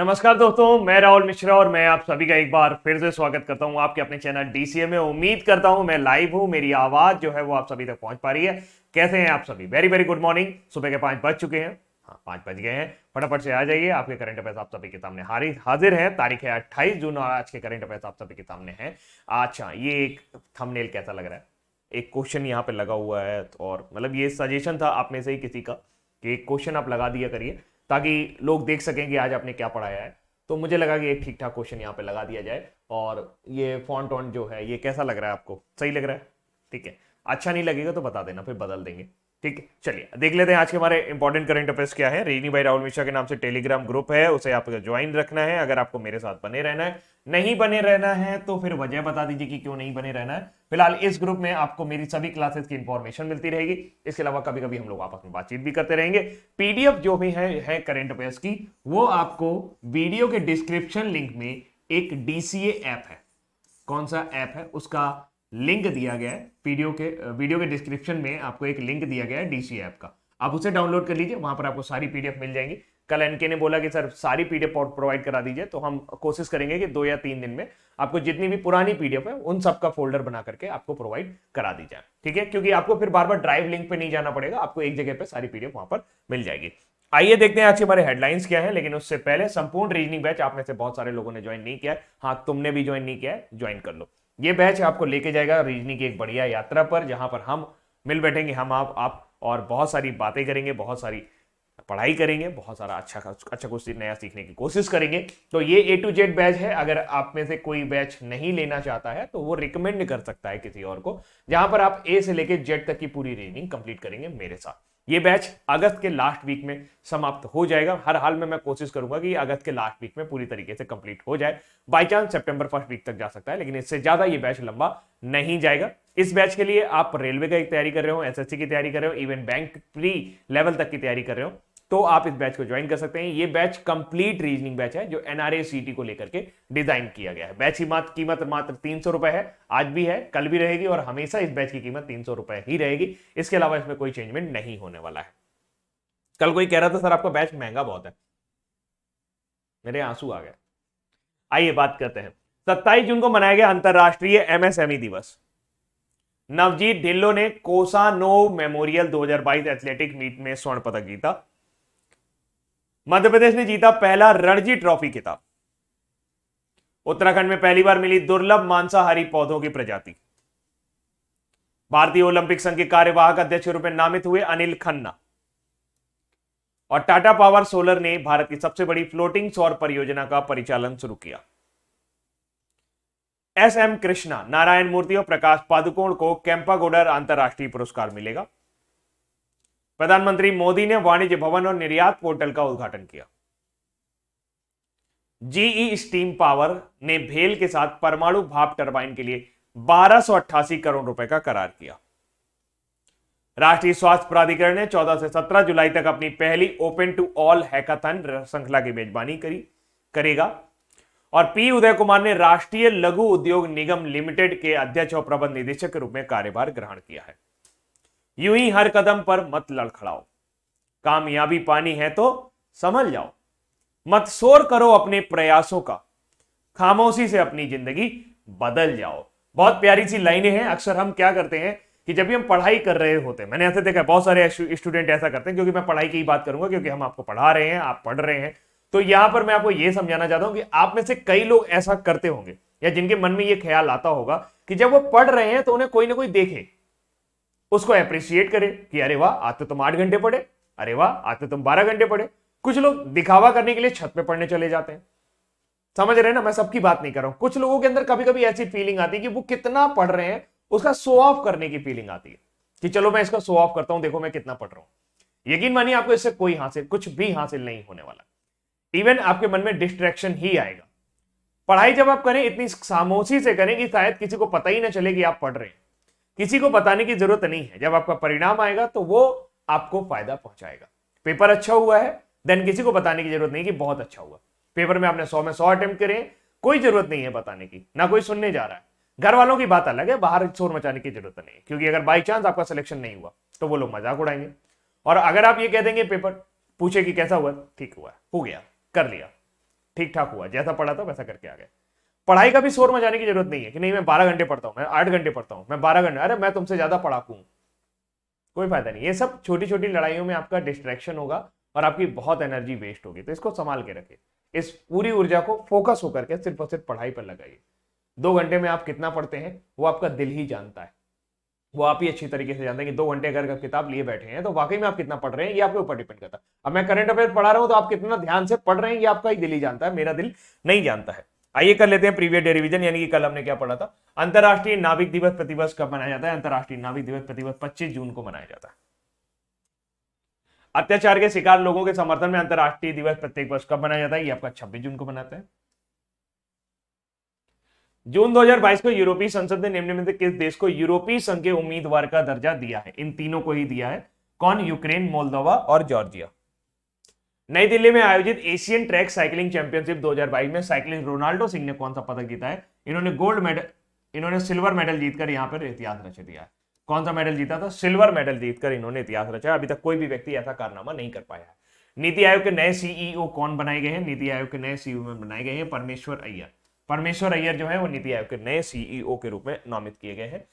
नमस्कार दोस्तों मैं राहुल मिश्रा और मैं आप सभी का एक बार फिर से स्वागत करता हूं आपके अपने चैनल डीसीए में उम्मीद करता हूं मैं लाइव हूं मेरी आवाज जो है वो आप सभी तक पहुंच पा रही है कैसे हैं आप सभी वेरी वेरी गुड मॉर्निंग सुबह के पांच बज चुके हैं हाँ पांच बज गए हैं फटाफट से आ जाइए आपके करंट अफेयर्स आप सभी के सामने हारी हाजिर है तारीख है अट्ठाईस जून और आज के करंट अफेयर्स आप सभी के सामने है अच्छा ये एक थमनेल कैसा लग रहा है एक क्वेश्चन यहाँ पे लगा हुआ है और मतलब ये सजेशन था आप में से ही किसी का कि एक क्वेश्चन आप लगा दिया करिए ताकि लोग देख सकें कि आज आपने क्या पढ़ाया है तो मुझे लगा कि एक ठीक ठाक क्वेश्चन यहाँ पे लगा दिया जाए और ये फॉन्ट ऑन जो है ये कैसा लग रहा है आपको सही लग रहा है ठीक है अच्छा नहीं लगेगा तो बता देना फिर बदल देंगे ठीक है चलिए देख लेते हैं आज के हमारे इंपॉर्टेंट करंट अफेयर्स क्या है रेनी भाई राहुल मिश्रा के नाम से टेलीग्राम ग्रुप है उसे आपको ज्वाइन रखना है अगर आपको मेरे साथ बने रहना है नहीं बने रहना है तो फिर वजह बता दीजिए कि क्यों नहीं बने रहना है फिलहाल इस ग्रुप में आपको मेरी सभी क्लासेस की इंफॉर्मेशन मिलती रहेगी इसके अलावा कभी कभी हम लोग आपस में बातचीत भी करते रहेंगे पीडीएफ जो भी है, है करेंट अफेयर्स की वो आपको वीडियो के डिस्क्रिप्शन लिंक में एक डीसीए ऐप है कौन सा ऐप है उसका लिंक दिया गया है वीडियो के वीडियो के डिस्क्रिप्शन में आपको एक लिंक दिया गया है डीसी ऐप का आप उसे डाउनलोड कर लीजिए वहां पर आपको सारी पीडीएफ मिल जाएंगी कल एनके ने बोला कि सर सारी पीडीएफ प्रोवाइड करा दीजिए तो हम कोशिश करेंगे कि दो या तीन दिन में आपको जितनी भी पुरानी पीडीएफ है उन सब का फोल्डर बना करके आपको प्रोवाइड करा दी जाए ठीक है क्योंकि आपको फिर बार बार ड्राइव लिंक पे नहीं जाना पड़ेगा आपको एक जगह पे सारी पीडीएफ वहां पर मिल जाएगी आइए देखते हैं आज के हमारे हेडलाइंस क्या है लेकिन उससे पहले संपूर्ण रीजनिंग बैच आप में से बहुत सारे लोगों ने ज्वाइन नहीं किया हाँ तुमने भी ज्वाइन नहीं किया ज्वाइन कर लो ये बैच आपको लेके जाएगा रीजनी की एक बढ़िया यात्रा पर जहाँ पर हम मिल बैठेंगे हम आप आप और बहुत सारी बातें करेंगे बहुत सारी पढ़ाई करेंगे बहुत सारा अच्छा अच्छा कुछ नया सीखने की कोशिश करेंगे तो ये ए टू जेड बैच है अगर आप में से कोई बैच नहीं लेना चाहता है तो वो रिकमेंड कर सकता है किसी और को जहां पर आप ए से लेके जेड तक की पूरी रीजनिंग कंप्लीट करेंगे मेरे साथ ये बैच अगस्त के लास्ट वीक में समाप्त हो जाएगा हर हाल में मैं कोशिश करूंगा कि अगस्त के लास्ट वीक में पूरी तरीके से कंप्लीट हो जाए by chance September first week तक जा सकता है लेकिन इससे ज्यादा ये बैच लंबा नहीं जाएगा इस बैच के लिए आप रेलवे का एक तैयारी कर रहे हो एसएससी की तैयारी कर रहे हो इवन बैंक प्री लेवल तक की तैयारी कर रहे हो तो आप इस बैच को ज्वाइन कर सकते हैं ये बैच कंप्लीट रीजनिंग बैच है जो एनआरए सीटी को लेकर के डिजाइन किया गया है बैच की मात्र कीमत मात्र तीन सौ रुपए है आज भी है कल भी रहेगी और हमेशा इस बैच की कीमत तीन सौ रुपए ही रहेगी इसके अलावा इसमें कोई चेंजमेंट नहीं होने वाला है कल कोई कह रहा था सर आपका बैच महंगा बहुत है मेरे आंसू आ गए आइए बात करते हैं सत्ताईस जून को मनाया गया अंतर्राष्ट्रीय एमएसएमई e दिवस नवजीत ढिल्लो ने कोसानो मेमोरियल 2022 एथलेटिक मीट में स्वर्ण पदक जीता मध्य प्रदेश ने जीता पहला रणजी ट्रॉफी खिताब उत्तराखंड में पहली बार मिली दुर्लभ मांसाहारी पौधों की प्रजाति भारतीय ओलंपिक संघ के कार्यवाहक अध्यक्ष के रूप में नामित हुए अनिल खन्ना और टाटा पावर सोलर ने भारत की सबसे बड़ी फ्लोटिंग सौर परियोजना का परिचालन शुरू किया एस एम कृष्णा नारायण मूर्ति और प्रकाश पादुकोण को कैंपागोडर अंतर्राष्ट्रीय पुरस्कार मिलेगा प्रधानमंत्री मोदी ने वाणिज्य भवन और निर्यात पोर्टल का उद्घाटन किया जीई स्टीम पावर ने भेल के साथ परमाणु भाप टरबाइन के लिए बारह करोड़ रुपए का करार किया राष्ट्रीय स्वास्थ्य प्राधिकरण ने 14 से 17 जुलाई तक अपनी पहली ओपन टू ऑल हैकाथन श्रृंखला की मेजबानी करी करेगा और पी उदय कुमार ने राष्ट्रीय लघु उद्योग निगम लिमिटेड के अध्यक्ष और प्रबंध निदेशक के रूप में कार्यभार ग्रहण किया है यूं ही हर कदम पर मत लड़खड़ाओ कामयाबी पानी है तो समझ जाओ मत शोर करो अपने प्रयासों का खामोशी से अपनी जिंदगी बदल जाओ बहुत प्यारी सी लाइनें हैं अक्सर हम क्या करते हैं कि जब भी हम पढ़ाई कर रहे होते हैं मैंने ऐसे देखा बहुत सारे स्टूडेंट ऐसा करते हैं क्योंकि मैं पढ़ाई की ही बात करूंगा क्योंकि हम आपको पढ़ा रहे हैं आप पढ़ रहे हैं तो यहां पर मैं आपको यह समझाना चाहता हूं कि आप में से कई लोग ऐसा करते होंगे या जिनके मन में यह ख्याल आता होगा कि जब वो पढ़ रहे हैं तो उन्हें कोई ना कोई देखे उसको अप्रिशिएट करें कि अरे वाह आज तो तुम आठ घंटे पढ़े अरे वाह आज तो तुम बारह घंटे पढ़े कुछ लोग दिखावा करने के लिए छत पे पढ़ने चले जाते हैं समझ रहे ना मैं सबकी बात नहीं कर रहा हूं कुछ लोगों के अंदर कभी कभी ऐसी फीलिंग आती है कि वो कितना पढ़ रहे हैं उसका शो ऑफ करने की फीलिंग आती है कि चलो मैं इसका शो ऑफ करता हूं देखो मैं कितना पढ़ रहा हूं यकीन मानिए आपको इससे कोई हासिल कुछ भी हासिल नहीं होने वाला इवन आपके मन में डिस्ट्रैक्शन ही आएगा पढ़ाई जब आप करें इतनी खामोशी से करें कि शायद किसी को पता ही ना चले कि आप पढ़ रहे हैं किसी को बताने की जरूरत नहीं है जब आपका परिणाम आएगा तो वो आपको फायदा पहुंचाएगा पेपर अच्छा हुआ है देन किसी को बताने की जरूरत नहीं कि बहुत अच्छा हुआ पेपर में आपने सौ में सौ अटेम्प्ट करे कोई जरूरत नहीं है बताने की ना कोई सुनने जा रहा है घर वालों की बात अलग है बाहर शोर मचाने की जरूरत नहीं क्योंकि अगर बाई चांस आपका सिलेक्शन नहीं हुआ तो वो लोग मजाक उड़ाएंगे और अगर आप ये कह देंगे पेपर पूछे कि कैसा हुआ ठीक हुआ हो गया कर लिया ठीक ठाक हुआ जैसा पढ़ा था वैसा करके आ गया पढ़ाई का भी शोर में जाने की जरूरत नहीं है कि नहीं मैं बारह घंटे पढ़ता हूँ मैं आठ घंटे पढ़ता हूँ मैं बारह घंटे अरे मैं तुमसे ज्यादा पढ़ाकू हूँ कोई फायदा नहीं ये सब छोटी छोटी लड़ाइयों में आपका डिस्ट्रैक्शन होगा और आपकी बहुत एनर्जी वेस्ट होगी तो इसको संभाल के रखिए इस पूरी ऊर्जा को फोकस होकर के सिर्फ और सिर्फ पढ़ाई पर लगाइए दो घंटे में आप कितना पढ़ते हैं वो आपका दिल ही जानता है वो आप ही अच्छी तरीके से जानते हैं कि दो घंटे अगर किताब लिए बैठे हैं तो वाकई में आप कितना पढ़ रहे हैं ये आपके ऊपर डिपेंड करता है अब मैं करंट अफेयर पढ़ा रहा हूँ तो आप कितना ध्यान से पढ़ रहे हैं ये आपका ही दिल ही जानता है मेरा दिल नहीं जानता है आइए कर लेते हैं प्रीवियस डे रिविजन यानी कि कल हमने क्या पढ़ा था अंतर्राष्ट्रीय नाविक दिवस प्रतिवर्ष कब मनाया जाता है अंतर्राष्ट्रीय नाविक दिवस प्रतिवर्ष पच्चीस जून को मनाया जाता है अत्याचार के शिकार लोगों के समर्थन में अंतर्राष्ट्रीय दिवस प्रत्येक वर्ष कब मनाया जाता है ये आपका 26 जून को मनाते हैं जून 2022 को यूरोपीय संसद ने निम्न में से किस देश को यूरोपीय संघ के उम्मीदवार का दर्जा दिया है इन तीनों को ही दिया है कौन यूक्रेन मोलदोवा और जॉर्जिया नई दिल्ली में आयोजित एशियन ट्रैक साइकिलिंग चैंपियनशिप 2022 में साइकिलिस्ट रोनाल्डो सिंह ने कौन सा पदक जीता है इन्होंने गोल्ड मेडल इन्होंने सिल्वर मेडल जीतकर यहाँ पर इतिहास रच दिया है कौन सा मेडल जीता था सिल्वर मेडल जीतकर इन्होंने इतिहास रचा अभी तक कोई भी व्यक्ति ऐसा कारनामा नहीं कर पाया है नीति आयोग के नए सीईओ e कौन बनाए गए हैं नीति आयोग के नए सीईओ e में बनाए गए हैं परमेश्वर अय्यर परमेश्वर अय्यर जो है वो नीति आयोग के नए सीईओ e के रूप में नामित किए गए हैं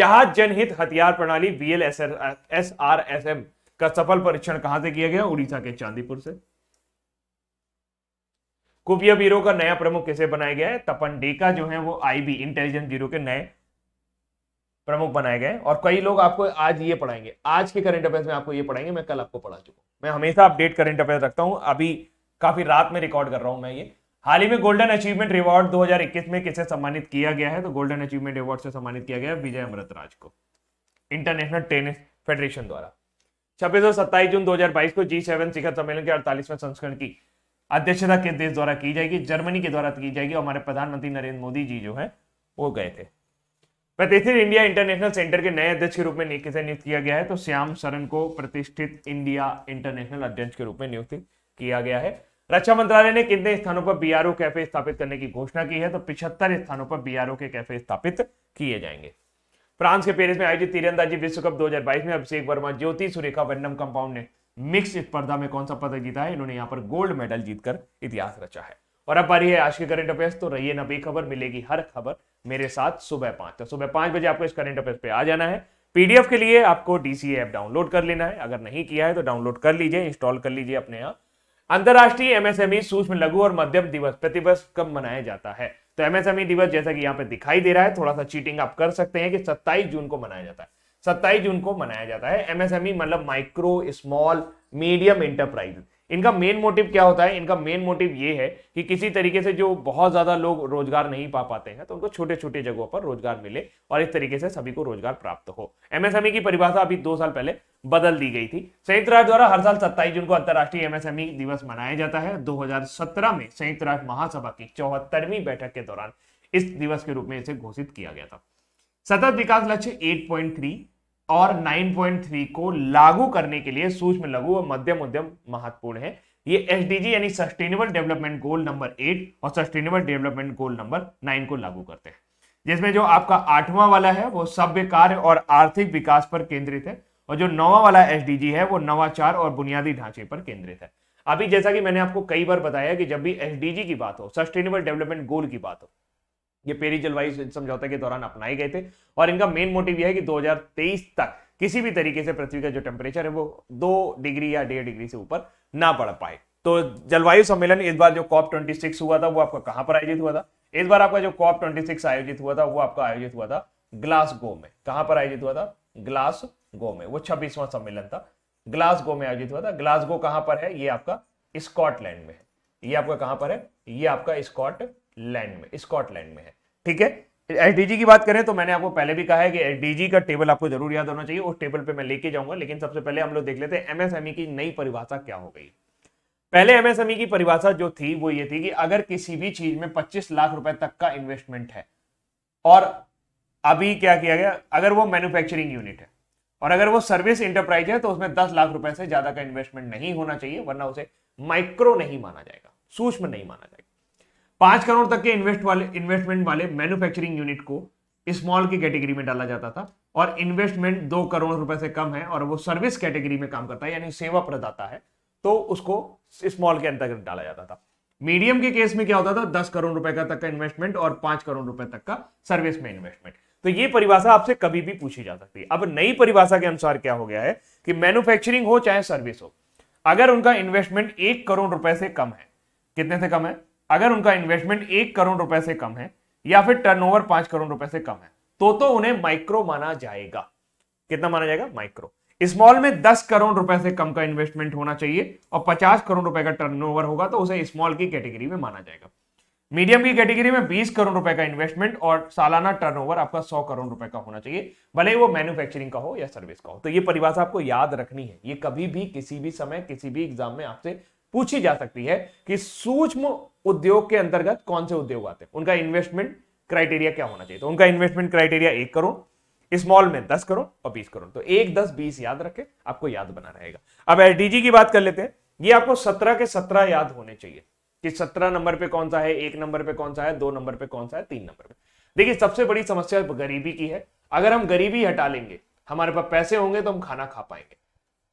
जहाज जनहित हथियार प्रणाली B L S R S M का सफल परीक्षण कहां से किया गया उड़ीसा के चांदीपुर से खुफिया ब्यूरो का नया प्रमुख कैसे बनाया गया है तपन डेका जो है वो आईबी इंटेलिजेंस ब्यूरो के नए प्रमुख बनाए गए और कई लोग आपको आज ये पढ़ाएंगे आज के करंट अफेयर्स में आपको ये पढ़ाएंगे मैं कल आपको पढ़ा चुका हूं मैं हमेशा अपडेट करंट अफेयर रखता हूं अभी काफी रात में रिकॉर्ड कर रहा हूं मैं ये हाल ही में गोल्डन अचीवमेंट रिवॉर्ड 2021 में किसे सम्मानित किया गया है तो गोल्डन अचीवमेंट रिवॉर्ड से सम्मानित किया गया विजय अमृत राज को इंटरनेशनल टेनिस फेडरेशन द्वारा छब्बीस और सत्ताईस जून 2022 को जी सेवन शिखर सम्मेलन के अड़तालीसवें संस्करण की अध्यक्षता के देश द्वारा की जाएगी जर्मनी के द्वारा की जाएगी और हमारे प्रधानमंत्री नरेंद्र मोदी जी जो है वो गए थे प्रतिष्ठित इंडिया इंटरनेशनल सेंटर के नए अध्यक्ष के रूप में किसे नियुक्त किया गया है तो श्याम सरन को प्रतिष्ठित इंडिया इंटरनेशनल अध्यक्ष के रूप में नियुक्त किया गया है रक्षा मंत्रालय ने कितने स्थानों पर बीआरओ कैफे स्थापित करने की घोषणा की है तो पिछहत्तर स्थानों पर बीआरओ के कैफे स्थापित किए जाएंगे फ्रांस के पेरिस में आयोजित तीरंदाजी विश्व कप 2022 में अभिषेक वर्मा ज्योति सुरेखा वन्नम कंपाउंड ने मिक्स स्पर्धा में कौन सा पदक जीता है इन्होंने यहाँ पर गोल्ड मेडल जीतकर इतिहास रचा है और अब बारी है आज के करंट अफेयर्स तो रहिए ना बेखबर मिलेगी हर खबर मेरे साथ सुबह पांच तो सुबह पांच बजे आपको इस करंट अफेयर्स पे आ जाना है पीडीएफ के लिए आपको डीसी ऐप डाउनलोड कर लेना है अगर नहीं किया है तो डाउनलोड कर लीजिए इंस्टॉल कर लीजिए अपने यहाँ अंतर्राष्ट्रीय एमएसएमई e, सूक्ष्म लघु और मध्यम दिवस प्रतिवर्ष कब मनाया जाता है तो एमएसएमई e दिवस जैसा कि यहाँ पे दिखाई दे रहा है थोड़ा सा चीटिंग आप कर सकते हैं कि सत्ताईस जून को मनाया जाता है सत्ताईस जून को मनाया जाता है एमएसएमई e मतलब माइक्रो स्मॉल मीडियम इंटरप्राइजेस इनका मेन मोटिव क्या होता है इनका मेन मोटिव ये है कि किसी तरीके से जो बहुत ज़्यादा लोग रोजगार नहीं पा पाते हैं तो उनको छोटे छोटे जगहों पर रोजगार मिले और इस तरीके से सभी को रोजगार प्राप्त हो एमएसएमई e की परिभाषा अभी दो साल पहले बदल दी गई थी संयुक्त राष्ट्र द्वारा हर साल 27 जून को अंतर्राष्ट्रीय एमएसएमई e दिवस मनाया जाता है दो में संयुक्त राष्ट्र महासभा की चौहत्तरवीं बैठक के दौरान इस दिवस के रूप में इसे घोषित किया गया था सतत विकास लक्ष्य एट और 9.3 को लागू करने के लिए सूक्ष्म लघु और मध्यम उद्यम महत्वपूर्ण है ये एस यानी sustainable development goal number eight और sustainable development goal number nine को लागू करते हैं जिसमें जो आपका आठवां वाला है वो सभ्य कार्य और आर्थिक विकास पर केंद्रित है और जो नवा वाला एस है वो नवाचार और बुनियादी ढांचे पर केंद्रित है अभी जैसा कि मैंने आपको कई बार बताया कि जब भी एस की बात हो सस्टेनेबल डेवलपमेंट गोल की बात हो ये पेरी जलवायु समझौते के दौरान अपनाए गए थे और इनका मेन मोटिव यह है कि 2023 तक किसी भी तरीके से पृथ्वी का जो टेम्परेचर है वो दो डिग्री या डेढ़ डिग्री से ऊपर ना बढ़ पाए तो जलवायु सम्मेलन इस बार जो कॉप ट्वेंटी सिक्स हुआ था वो आपका कहां पर आयोजित हुआ था इस बार आपका जो कॉप ट्वेंटी सिक्स आयोजित हुआ था वो आपका आयोजित हुआ था ग्लासगो में कहां पर आयोजित हुआ था ग्लासगो में वो छब्बीसवां सम्मेलन था ग्लासगो में आयोजित हुआ था ग्लासगो कहां पर है ये आपका स्कॉटलैंड में है ये आपका कहां पर है ये आपका स्कॉट लैंड में स्कॉटलैंड में है ठीक है एसडीजी की बात करें तो मैंने आपको पहले भी कहा है कि एसडीजी का टेबल आपको जरूर याद होना चाहिए उस टेबल पे मैं लेके जाऊंगा लेकिन सबसे पहले हम लोग देख लेते हैं एमएसएमई की नई परिभाषा क्या हो गई पहले एमएसएमई की परिभाषा जो थी वो ये थी कि अगर किसी भी चीज में 25 लाख रुपए तक का इन्वेस्टमेंट है और अभी क्या किया गया अगर वो मैन्युफैक्चरिंग यूनिट है और अगर वो सर्विस इंटरप्राइज है तो उसमें दस लाख रुपए से ज्यादा का इन्वेस्टमेंट नहीं होना चाहिए वरना उसे माइक्रो नहीं माना जाएगा सूक्ष्म नहीं माना जाएगा पांच करोड़ तक के इन्वेस्ट वाले इन्वेस्टमेंट वाले मैन्युफैक्चरिंग यूनिट को स्मॉल की कैटेगरी में डाला जाता था और इन्वेस्टमेंट दो करोड़ रुपए से कम है और वो सर्विस कैटेगरी में काम करता है यानी सेवा प्रदाता है तो उसको स्मॉल के अंतर्गत डाला जाता था मीडियम के केस में क्या होता था दस करोड़ रुपए का तक का इन्वेस्टमेंट और पांच करोड़ रुपए तक का सर्विस में इन्वेस्टमेंट तो ये परिभाषा आपसे कभी भी पूछी जा सकती है अब नई परिभाषा के अनुसार क्या हो गया है कि मैन्युफैक्चरिंग हो चाहे सर्विस हो अगर उनका इन्वेस्टमेंट एक करोड़ रुपए से कम है कितने से कम है अगर उनका इन्वेस्टमेंट एक करोड़ रुपए से कम है या फिर टर्नओवर ओवर करोड़ रुपए से कम है तो तो उन्हें माइक्रो माना जाएगा कितना माना जाएगा माइक्रो स्मॉल में 10 करोड़ रुपए से कम का इन्वेस्टमेंट होना चाहिए और 50 करोड़ रुपए का टर्नओवर होगा तो उसे स्मॉल की कैटेगरी में माना जाएगा मीडियम की कैटेगरी में 20 करोड़ रुपए का इन्वेस्टमेंट और सालाना टर्नओवर आपका 100 करोड़ रुपए का होना चाहिए भले वो मैन्युफैक्चरिंग का हो या सर्विस का हो तो ये परिभाषा आपको याद रखनी है ये कभी भी किसी भी समय किसी भी एग्जाम में आपसे पूछी जा सकती है कि सूक्ष्म उद्योग के अंतर्गत कौन से उद्योग आते हैं उनका इन्वेस्टमेंट क्राइटेरिया क्या होना चाहिए तो उनका इन्वेस्टमेंट क्राइटेरिया एक करोड़ स्मॉल में दस करोड़ और बीस करोड़ तो एक दस बीस याद रखे आपको याद बना रहेगा अब एसडीजी की बात कर लेते हैं ये आपको सत्रह के सत्रह याद होने चाहिए कि सत्रह नंबर पे कौन सा है एक नंबर पे कौन सा है दो नंबर पे कौन सा है तीन नंबर पे देखिए सबसे बड़ी समस्या गरीबी की है अगर हम गरीबी हटा लेंगे हमारे पास पैसे होंगे तो हम खाना खा पाएंगे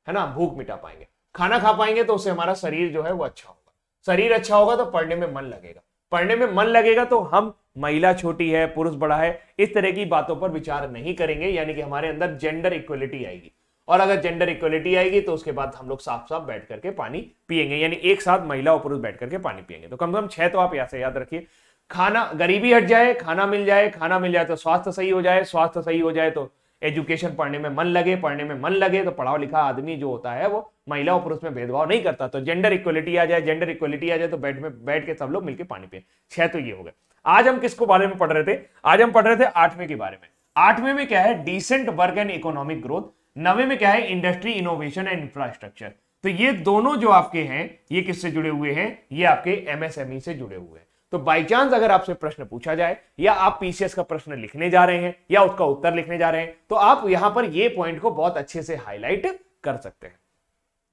है ना भूख मिटा पाएंगे खाना खा पाएंगे तो उससे हमारा शरीर जो है वो अच्छा होगा शरीर अच्छा होगा तो पढ़ने में मन लगेगा पढ़ने में मन लगेगा तो हम महिला छोटी है पुरुष बड़ा है इस तरह की बातों पर विचार नहीं करेंगे यानी कि हमारे अंदर जेंडर इक्वलिटी आएगी और अगर जेंडर इक्वलिटी आएगी तो उसके बाद हम लोग साफ साफ बैठ करके पानी पियेंगे यानी एक साथ महिला और पुरुष बैठ करके पानी पियेंगे तो कम से कम छह तो आप यहाँ से याद रखिए खाना गरीबी हट जाए खाना मिल जाए खाना मिल जाए तो स्वास्थ्य सही हो जाए स्वास्थ्य सही हो जाए तो एजुकेशन पढ़ने में मन लगे पढ़ने में मन लगे तो पढ़ाओ लिखा आदमी जो होता है वो महिला और पुरुष में भेदभाव नहीं करता तो जेंडर इक्वलिटी आ जाए जेंडर इक्वलिटी आ जाए तो बैठ में बैठ के सब लोग मिलकर पानी पिए छह तो ये हो गए आज हम किसको बारे में पढ़ रहे थे आज हम पढ़ रहे थे आठवें के बारे में आठवें में क्या है decent work and economic growth नवे में क्या है इंडस्ट्री इनोवेशन एंड इंफ्रास्ट्रक्चर तो ये दोनों जो आपके हैं ये किससे जुड़े हुए हैं ये आपके एमएसएमई e से जुड़े हुए हैं तो बाई चांस अगर आपसे प्रश्न पूछा जाए या आप पीसीएस का प्रश्न लिखने जा रहे हैं या उसका उत्तर लिखने जा रहे हैं तो आप यहां पर यह पॉइंट को बहुत अच्छे से हाईलाइट कर सकते हैं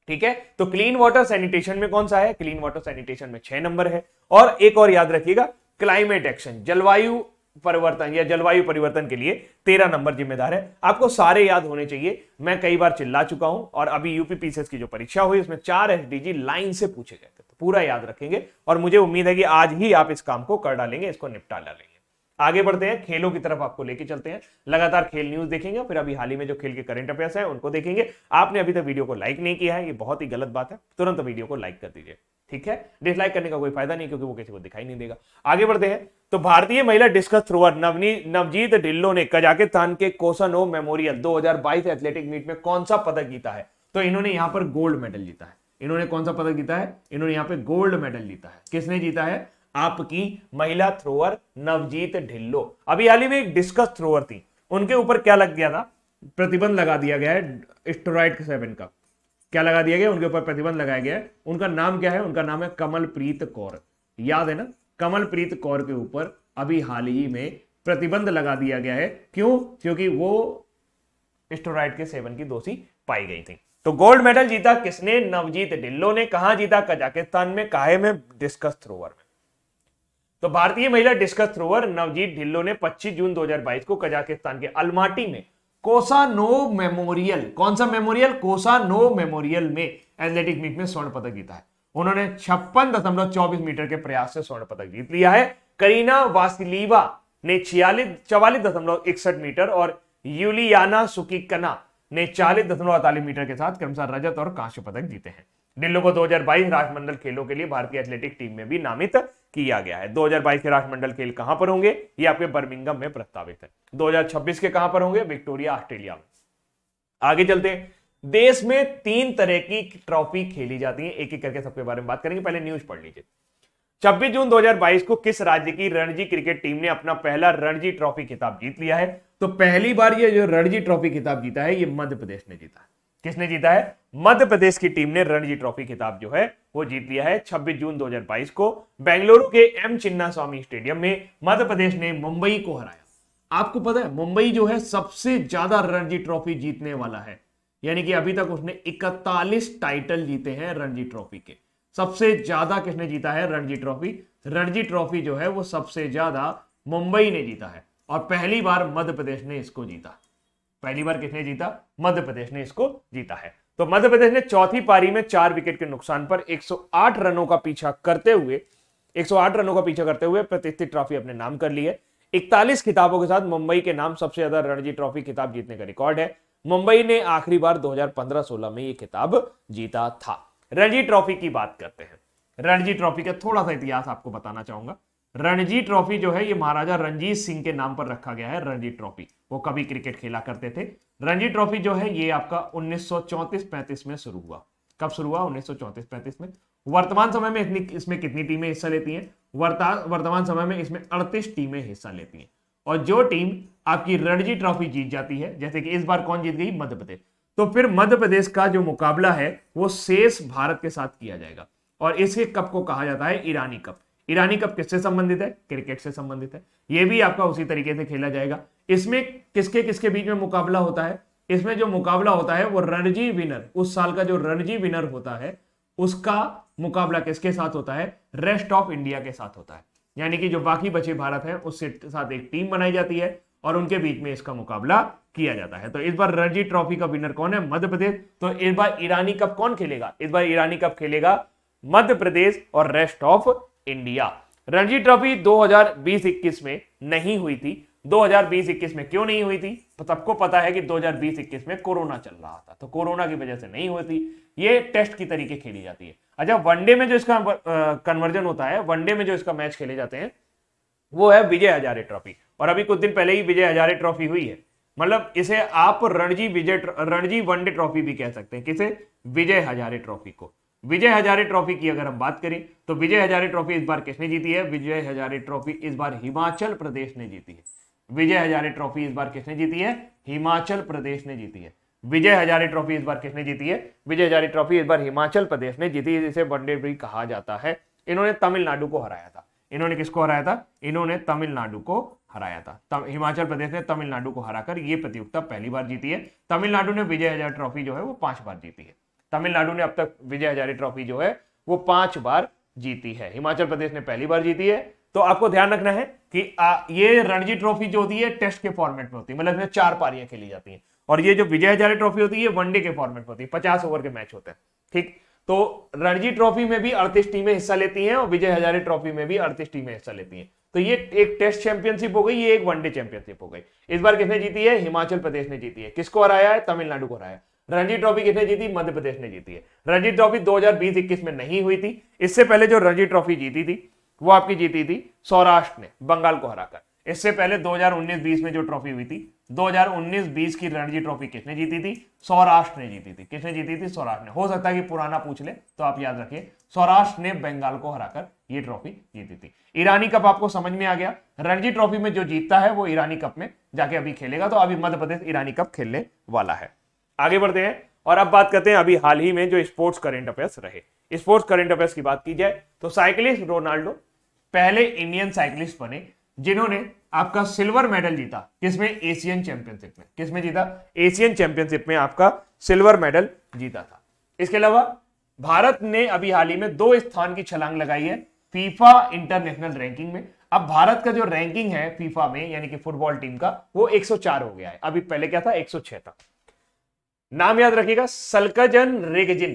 ठीक है तो क्लीन वाटर सैनिटेशन में कौन सा है क्लीन वाटर सैनिटेशन में छह नंबर है और एक और याद रखिएगा क्लाइमेट एक्शन जलवायु परिवर्तन या जलवायु परिवर्तन के लिए तेरह नंबर जिम्मेदार है आपको सारे याद होने चाहिए मैं कई बार चिल्ला चुका हूं और अभी यूपी पीसीएस की जो परीक्षा हुई उसमें चार एसडीजी लाइन से पूछे गए थे पूरा याद रखेंगे और मुझे उम्मीद है कि आज ही आप इस काम को कर डालेंगे इसको निपटा डालेंगे आगे बढ़ते हैं खेलों की तरफ आपको लेके चलते हैं लगातार खेल न्यूज देखेंगे फिर अभी हाल ही में जो खेल के करंट अफेयर्स हैं उनको देखेंगे आपने अभी तक वीडियो को लाइक नहीं किया है ये बहुत ही गलत बात है तुरंत वीडियो को लाइक कर दीजिए ठीक है डिसलाइक करने का कोई फायदा नहीं क्योंकि वो किसी को दिखाई नहीं देगा आगे बढ़ते हैं तो भारतीय महिला डिस्कस थ्रोअर नवनी नवजीत ढिल्लो ने कजाकिस्तान के कोसनो मेमोरियल दो एथलेटिक मीट में कौन सा पदक जीता है तो इन्होंने यहां पर गोल्ड मेडल जीता है इन्होंने कौन सा पदक जीता है इन्होंने यहाँ पे गोल्ड मेडल जीता है किसने जीता है आपकी महिला थ्रोअर नवजीत ढिल्लो अभी हाल ही में एक डिस्कस थ्रोअर थी उनके ऊपर क्या लग गया था प्रतिबंध लगा दिया गया है स्टोराइड सेवन का क्या लगा दिया गया उनके ऊपर प्रतिबंध लगाया गया है उनका नाम क्या है उनका नाम है कमलप्रीत कौर याद है ना कमलप्रीत कौर के ऊपर अभी हाल ही में प्रतिबंध लगा दिया गया है क्यों क्योंकि वो स्टोराइड के सेवन की दोषी पाई गई थी तो गोल्ड मेडल जीता किसने नवजीत ढिल्लो ने कहा जीता कजाकिस्तान में काहे में डिस्कस थ्रोवर में तो भारतीय महिला डिस्कस थ्रोवर नवजीत ढिल्लो ने 25 जून 2022 को कजाकिस्तान के अलमाटी में नो मेमोरियल कौन सा मेमोरियल नो मेमोरियल में एथलेटिक मीट में स्वर्ण पदक जीता है उन्होंने छप्पन दशमलव चौबीस मीटर के प्रयास से स्वर्ण पदक जीत लिया है करीना वासिलीवा ने छियालीस चवालीस दशमलव इकसठ मीटर और यूलियाना सुकी ने चालीस दशमलव अड़तालीस मीटर के साथ क्रमशः रजत और कांस्य पदक जीते हैं ढिल्लो को 2022 राष्ट्रमंडल खेलों के लिए भारतीय एथलेटिक टीम में भी नामित किया गया है 2022 के राष्ट्रमंडल खेल कहां पर होंगे ये आपके बर्मिंगम में प्रस्तावित है 2026 के कहां पर होंगे विक्टोरिया ऑस्ट्रेलिया में आगे चलते देश में तीन तरह की ट्रॉफी खेली जाती है एक एक करके सबके बारे में बात करेंगे पहले न्यूज पढ़ लीजिए छब्बीस जून 2022 को किस राज्य की रणजी क्रिकेट टीम ने अपना पहला रणजी ट्रॉफी खिताब जीत लिया है तो पहली बार ये जो रणजी ट्रॉफी खिताब जीता है ये मध्य प्रदेश ने जीता किसने जीता है मध्य प्रदेश की टीम ने रणजी ट्रॉफी खिताब जो है वो जीत लिया है 26 जून 2022 को बेंगलुरु के एम चिन्ना स्वामी स्टेडियम में मध्य प्रदेश ने मुंबई को हराया आपको पता है मुंबई जो है सबसे ज्यादा रणजी ट्रॉफी जीतने वाला है यानी कि अभी तक उसने इकतालीस टाइटल जीते हैं रणजी ट्रॉफी के सबसे ज्यादा किसने जीता है रणजी ट्रॉफी रणजी ट्रॉफी जो है वो सबसे ज्यादा मुंबई ने जीता है और पहली बार मध्य प्रदेश ने इसको जीता पहली बार किसने जीता मध्य प्रदेश ने इसको जीता है तो मध्य प्रदेश ने चौथी पारी में चार विकेट के नुकसान पर 108 रनों का पीछा करते हुए 108 रनों का पीछा करते हुए प्रतिष्ठित ट्रॉफी अपने नाम कर ली है इकतालीस खिताबों के साथ मुंबई के नाम सबसे ज्यादा रणजी ट्रॉफी खिताब जीतने का रिकॉर्ड है मुंबई ने आखिरी बार 2015-16 में यह खिताब जीता था रणजी ट्रॉफी की बात करते हैं रणजी ट्रॉफी का थोड़ा सा इतिहास आपको बताना चाहूंगा रणजी ट्रॉफी जो है ये महाराजा रणजीत सिंह के नाम पर रखा गया है रणजी ट्रॉफी वो कभी क्रिकेट खेला करते थे रणजी ट्रॉफी जो है ये आपका 1934-35 में शुरू हुआ कब शुरू हुआ 1934-35 में वर्तमान समय में इतनी इसमें कितनी टीमें हिस्सा लेती हैं वर्तमान समय में इसमें अड़तीस टीमें हिस्सा लेती हैं और जो टीम आपकी रणजी ट्रॉफी जीत जाती है जैसे कि इस बार कौन जीत गई मध्य प्रदेश तो फिर मध्य प्रदेश का जो मुकाबला है वो शेष भारत के साथ किया जाएगा और इसे कप को कहा जाता है ईरानी कप ईरानी कप किससे संबंधित है क्रिकेट से संबंधित है यह भी आपका उसी तरीके से खेला जाएगा इसमें किसके किसके बीच में मुकाबला होता है इसमें जो मुकाबला होता है वो रणजी विनर उस साल का जो रणजी विनर होता है उसका मुकाबला किसके साथ होता है रेस्ट ऑफ इंडिया के साथ होता है यानी कि जो बाकी बचे भारत है उसके साथ एक टीम बनाई जाती है और उनके बीच में इसका मुकाबला किया जाता है तो इस बार रणजी ट्रॉफी का विनर कौन है मध्य प्रदेश तो इस बार ईरानी कप कौन खेलेगा इस बार ईरानी कप खेलेगा मध्य प्रदेश और rest of India Ranji trophy 2020-21 में नहीं हुई थी 2020-21 में क्यों नहीं हुई थी तो सबको पता है कि 2020-21 में कोरोना चल रहा था तो कोरोना की वजह से नहीं हुई थी ये टेस्ट की तरीके खेली जाती है अच्छा वनडे में जो इसका कन्वर्जन होता है वनडे में जो इसका मैच खेले जाते हैं वो है विजय हजारे ट्रॉफी और अभी कुछ दिन पहले ही विजय हजारे ट्रॉफी हुई है मतलब इसे आप रणजी विजय रणजी वनडे ट्रॉफी भी कह सकते हैं किसे विजय हजारे ट्रॉफी को विजय हजारे ट्रॉफी की अगर हम बात करें तो विजय हजारे ट्रॉफी इस बार किसने जीती है विजय हजारे ट्रॉफी इस बार हिमाचल प्रदेश ने जीती है विजय हजारे ट्रॉफी इस बार किसने जीती है हिमाचल प्रदेश ने जीती है विजय हजारे ट्रॉफी इस बार किसने जीती है विजय हजारे ट्रॉफी इस बार हिमाचल प्रदेश ने जीती है जिसे वनडे भी कहा जाता है इन्होंने तमिलनाडु को हराया था इन्होंने किसको हराया था इन्होंने तमिलनाडु को हराया था हिमाचल प्रदेश ने तमिलनाडु को हराकर यह प्रतियोगिता पहली बार जीती है तमिलनाडु ने विजय हजार ट्रॉफी जो है वो पांच बार जीती है तमिलनाडु ने अब तक विजय हजारी ट्रॉफी जो है वो पांच बार जीती है हिमाचल प्रदेश ने पहली बार जीती है तो आपको ध्यान रखना है कि आ, ये रणजी ट्रॉफी जो होती है टेस्ट के फॉर्मेट में होती है मतलब चार पारियां खेली जाती है और ये जो विजय हजारी ट्रॉफी होती है वनडे के फॉर्मेट में होती है पचास ओवर के मैच होते हैं ठीक तो रणजी ट्रॉफी में भी अड़तीस टीमें हिस्सा लेती हैं और विजय हजारी ट्रॉफी में भी अड़तीस टीमें हिस्सा लेती हैं तो ये एक टेस्ट चैंपियनशिप हो गई ये एक वनडे चैंपियनशिप हो गई इस बार किसने जीती है हिमाचल प्रदेश ने जीती है किसको हराया है तमिलनाडु को हराया रणजी ट्रॉफी किसने जीती मध्य प्रदेश ने जीती है रणजी ट्रॉफी 2020-21 में नहीं हुई थी इससे पहले जो रणजी ट्रॉफी जीती थी वो आपकी जीती थी सौराष्ट्र ने बंगाल को हराकर इससे पहले 2019-20 में जो ट्रॉफी हुई थी 2019-20 की रणजी ट्रॉफी किसने जीती थी सौराष्ट्र ने जीती थी किसने जीती थी सौराष्ट्र ने हो सकता है कि पुराना पूछ ले तो आप याद रखिए सौराष्ट्र ने बंगाल को हराकर ये ट्रॉफी जीती थी ईरानी कप आपको समझ में आ गया रणजी ट्रॉफी में जो जीतता है वो ईरानी कप में जाके अभी खेलेगा तो अभी मध्य प्रदेश ईरानी कप खेलने वाला है आगे बढ़ते हैं और अब बात करते हैं अभी हाल ही में जो स्पोर्ट्स करेंट अफेयर्स रहे स्पोर्ट्स करेंट अफेयर्स की बात की जाए तो साइकिलिस्ट रोनाल्डो पहले इंडियन साइकिलिस्ट बने जिन्होंने आपका सिल्वर मेडल जीता किसमें एशियन चैंपियनशिप में किसमें जीता एशियन चैंपियनशिप में आपका सिल्वर मेडल जीता था इसके अलावा भारत ने अभी हाल ही में दो स्थान की छलांग लगाई है फीफा इंटरनेशनल रैंकिंग में अब भारत का जो रैंकिंग है फीफा में यानी कि फुटबॉल टीम का वो 104 हो गया है अभी पहले क्या था 106 था नाम याद रखिएगा सलकजन रेगजिन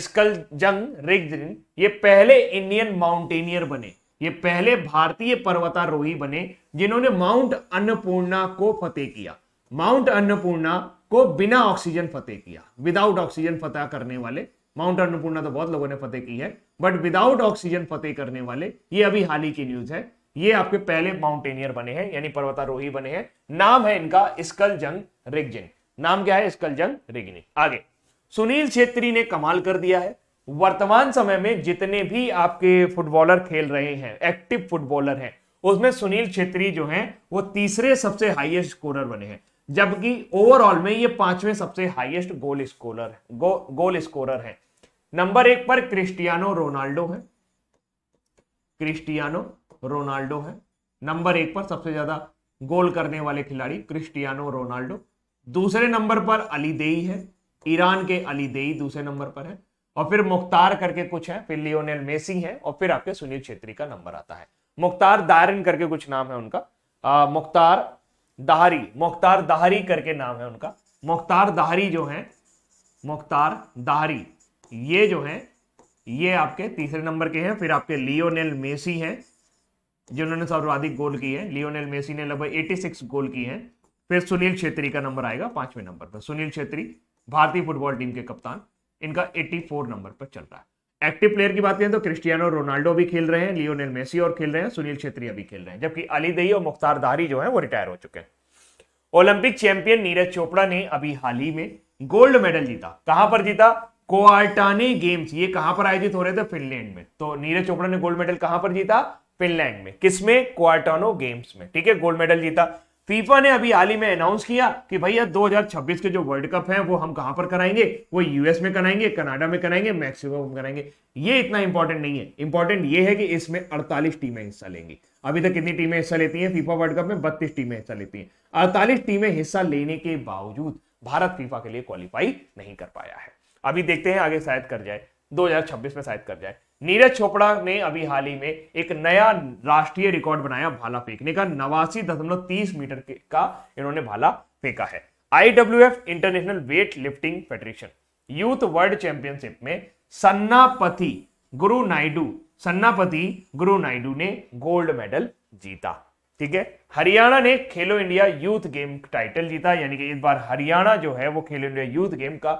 स्कलजंग रेगजिन ये पहले इंडियन माउंटेनियर बने ये पहले भारतीय पर्वतारोही बने जिन्होंने माउंट अन्नपूर्णा को फतेह किया माउंट अन्नपूर्णा को बिना ऑक्सीजन फतेह किया विदाउट ऑक्सीजन फतेह करने वाले माउंट अन्नपूर्णा तो बहुत लोगों ने फतेह की है बट विदाउट ऑक्सीजन फतेह करने वाले ये अभी हाल ही की न्यूज है ये आपके पहले माउंटेनियर बने हैं यानी पर्वतारोही बने हैं नाम है इनका स्कल जंग रेगजेंग नाम क्या है स्कलजंग रेगिनी आगे सुनील छेत्री ने कमाल कर दिया है वर्तमान समय में जितने भी आपके फुटबॉलर खेल रहे हैं एक्टिव फुटबॉलर हैं उसमें सुनील छेत्री जो हैं वो तीसरे सबसे हाईएस्ट स्कोरर बने हैं जबकि ओवरऑल में ये पांचवें सबसे highest goal scorer go, goal scorer है नंबर एक पर क्रिस्टियानो रोनाल्डो है क्रिस्टियानो रोनाल्डो है नंबर एक पर सबसे ज्यादा गोल करने वाले खिलाड़ी क्रिस्टियानो रोनाल्डो दूसरे नंबर पर अली देई है ईरान के अली देई दूसरे नंबर पर है और फिर मुख्तार करके कुछ है फिर लियोनेल मेसी है और फिर आपके सुनील छेत्री का नंबर आता है मुख्तार दारिन करके कुछ नाम है उनका मुख्तार दहारी मुख्तार दहारी करके नाम है उनका मुख्तार दहारी जो है मुख्तार दहारी ये जो है ये आपके तीसरे नंबर के हैं फिर आपके लियोनेल मेसी हैं जिन्होंने सर्वाधिक गोल किए हैं लियोनेल मेसी ने लगभग 86 गोल किए हैं फिर सुनील छेत्री का नंबर आएगा पांचवें नंबर पर सुनील छेत्री भारतीय फुटबॉल टीम के कप्तान इनका 84 नंबर पर चल रहा है एक्टिव प्लेयर की बात करें तो क्रिस्टियानो रोनाल्डो भी खेल रहे हैं लियोनेल मेसी और खेल रहे हैं सुनील छेत्री अभी खेल रहे हैं जबकि अली दई और मुख्तार दारी जो है वो रिटायर हो चुके हैं ओलंपिक चैंपियन नीरज चोपड़ा ने अभी हाल ही में गोल्ड मेडल जीता कहां पर जीता कोआर्टाने गेम्स ये कहां पर आयोजित हो रहे थे फिनलैंड में तो नीरज चोपड़ा ने गोल्ड मेडल कहां पर जीता फिनलैंड में किसमें क्वार्टानो गेम्स में ठीक है गोल्ड मेडल जीता फीफा ने अभी हाल ही में अनाउंस किया कि भैया 2026 के जो वर्ल्ड कप है वो हम कहां पर कराएंगे वो यूएस में कराएंगे कनाडा में कराएंगे मैक्सिको में कराएंगे ये इतना इंपॉर्टेंट नहीं है इंपॉर्टेंट ये है कि इसमें 48 टीमें हिस्सा लेंगी अभी तक कितनी टीमें हिस्सा लेती हैं फीफा वर्ल्ड कप में बत्तीस टीमें हिस्सा लेती हैं अड़तालीस टीमें हिस्सा लेने के बावजूद भारत फीफा के लिए क्वालिफाई नहीं कर पाया है अभी देखते हैं आगे शायद कर जाए 2026 में शायद कर जाए नीरज चोपड़ा ने अभी हाल ही में एक नया राष्ट्रीय रिकॉर्ड बनाया भाला फेंकने का नवासी दशमलव तीस मीटर का इन्होंने भाला फेंका है IWF international weight lifting federation youth world championship में सन्नापति गुरु नायडू सन्नापति गुरु नायडू ने गोल्ड मेडल जीता ठीक है हरियाणा ने खेलो इंडिया यूथ गेम टाइटल जीता यानी कि इस बार हरियाणा जो है वो खेलो इंडिया यूथ गेम का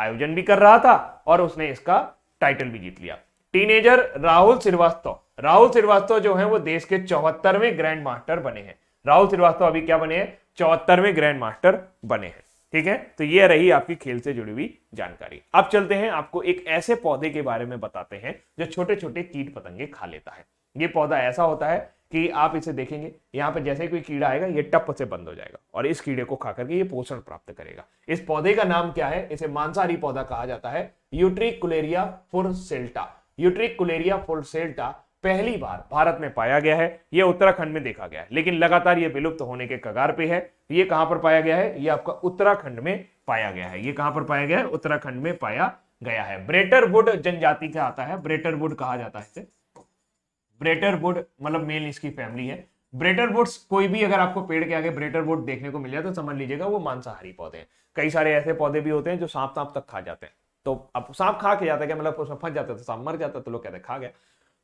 आयोजन भी कर रहा था और उसने इसका टाइटल भी जीत लिया टीनेजर राहुल श्रीवास्तव राहुल श्रीवास्तव जो है वो देश के चौहत्तरवें ग्रैंड मास्टर बने हैं राहुल श्रीवास्तव अभी क्या बने हैं चौहत्तरवें ग्रैंड मास्टर बने हैं ठीक है तो ये रही आपकी खेल से जुड़ी हुई जानकारी अब चलते हैं आपको एक ऐसे पौधे के बारे में बताते हैं जो छोटे छोटे कीट पतंगे खा लेता है ये पौधा ऐसा होता है कि आप इसे देखेंगे यहाँ पर जैसे कोई कीड़ा आएगा ये टप से बंद हो जाएगा और इस कीड़े को खा करके ये पोषण प्राप्त करेगा इस पौधे का नाम क्या है इसे मांसाहारी पौधा कहा जाता है यूट्रिक कुलेरिया फुरसेल्टा यूट्रिक कुलेरिया फुरसेल्टा पहली बार भारत में पाया गया है यह उत्तराखंड में देखा गया है लेकिन लगातार यह विलुप्त होने के कगार पे है ये कहां पर पाया गया है ये आपका उत्तराखंड में पाया गया है ये कहां पर पाया गया है उत्तराखंड में पाया गया है ब्रेटरवुड जनजाति का आता है ब्रेटरवुड कहा जाता है ब्रेटर वुड मतलब मेल इसकी फैमिली है ब्रेटर वुड्स कोई भी अगर आपको पेड़ के आगे ब्रेटर वुड देखने को मिल जाए तो समझ लीजिएगा वो मांसाहारी पौधे हैं कई सारे ऐसे पौधे भी होते हैं जो सांप सांप तक खा जाते हैं तो अब सांप खा के जाता है क्या मतलब उसमें फंस जाता है तो सांप मर जाता है तो लोग कहते हैं खा गया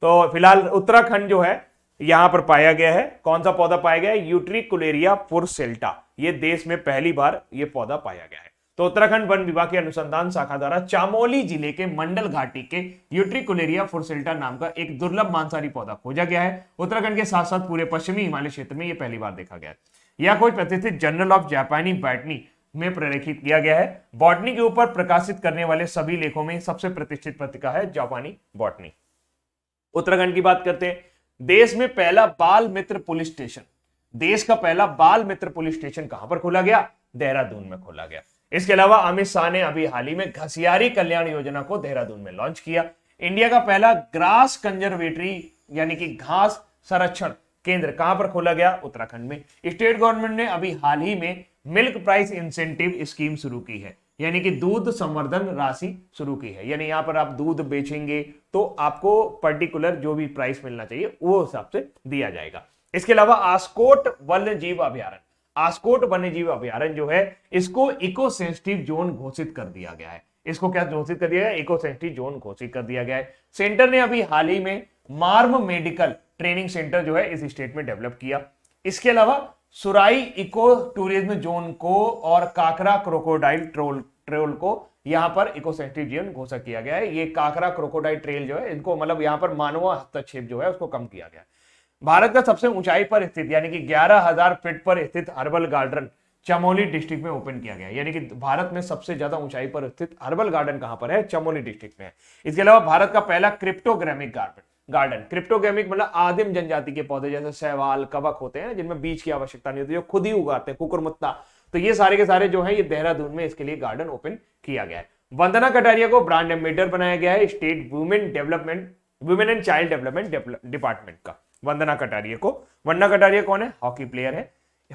तो फिलहाल उत्तराखंड जो है यहां पर पाया गया है कौन सा पौधा पाया गया है यूट्रिकुलेरिया पुरसेल्टा ये देश में पहली बार ये पौधा पाया गया है तो उत्तराखंड वन विभाग की अनुसंधान शाखा द्वारा चामोली जिले के मंडल घाटी के यूट्रिकुलेरिया फुरसिल्टा नाम का एक दुर्लभ मांसाहारी पौधा खोजा गया है उत्तराखंड के साथ साथ पूरे पश्चिमी हिमालय क्षेत्र में यह पहली बार देखा गया है यह खोज प्रतिष्ठित जर्नल ऑफ जापानी बैटनी में प्रलेखित किया गया है बॉटनी के ऊपर प्रकाशित करने वाले सभी लेखों में सबसे प्रतिष्ठित पत्रिका है जापानी बॉटनी उत्तराखंड की बात करते हैं देश में पहला बाल मित्र पुलिस स्टेशन देश का पहला बाल मित्र पुलिस स्टेशन कहां पर खोला गया देहरादून में खोला गया इसके अलावा अमित शाह ने अभी हाल ही में घसियारी कल्याण योजना को देहरादून में लॉन्च किया इंडिया का पहला ग्रास कंजर्वेटरी यानी कि घास संरक्षण केंद्र कहां पर खोला गया उत्तराखंड में स्टेट गवर्नमेंट ने अभी हाल ही में मिल्क प्राइस इंसेंटिव स्कीम शुरू की है यानी कि दूध संवर्धन राशि शुरू की है यानी यहाँ पर आप दूध बेचेंगे तो आपको पर्टिकुलर जो भी प्राइस मिलना चाहिए वो हिसाब से दिया जाएगा इसके अलावा आस्कोट वन्य जीव अभ्यारण आस्कोट वन्यजीव अभ्यारण्य जो है इसको इको सेंसिटिव जोन घोषित कर दिया गया है इसको क्या घोषित कर दिया गया इको सेंसिटिव जोन घोषित कर दिया गया है सेंटर ने अभी हाल ही में मार्म मेडिकल ट्रेनिंग सेंटर जो है इस स्टेट में डेवलप किया इसके अलावा सुराई इको टूरिज्म जोन को और काकरा क्रोकोडाइल ट्रोल ट्रोल को यहां पर इको सेंसिटिव जोन घोषित किया गया है ये काकरा क्रोकोडाइल ट्रेल जो है इनको मतलब यहां पर मानव हस्तक्षेप जो है उसको कम किया गया है भारत का सबसे ऊंचाई पर स्थित यानी कि 11000 फीट पर स्थित हर्बल गार्डन चमोली डिस्ट्रिक्ट में ओपन किया गया यानी कि भारत में सबसे ज्यादा ऊंचाई पर स्थित हर्बल गार्डन कहां पर है चमोली डिस्ट्रिक्ट में इसके अलावा भारत का पहला क्रिप्टोग्रामिक गार्डन गार्डन क्रिप्टोग्रामिक मतलब आदिम जनजाति के पौधे जैसे सहवाल कवक होते हैं जिनमें बीज की आवश्यकता नहीं होती जो खुद ही उगाते हैं कुकुरमुत्ता तो ये सारे के सारे जो है ये देहरादून में इसके लिए गार्डन ओपन किया गया है वंदना कटारिया को ब्रांड एम्बेडर बनाया गया है state women development women and child development department का वंदना कटारिया को वंदना कटारिया कौन है हॉकी प्लेयर है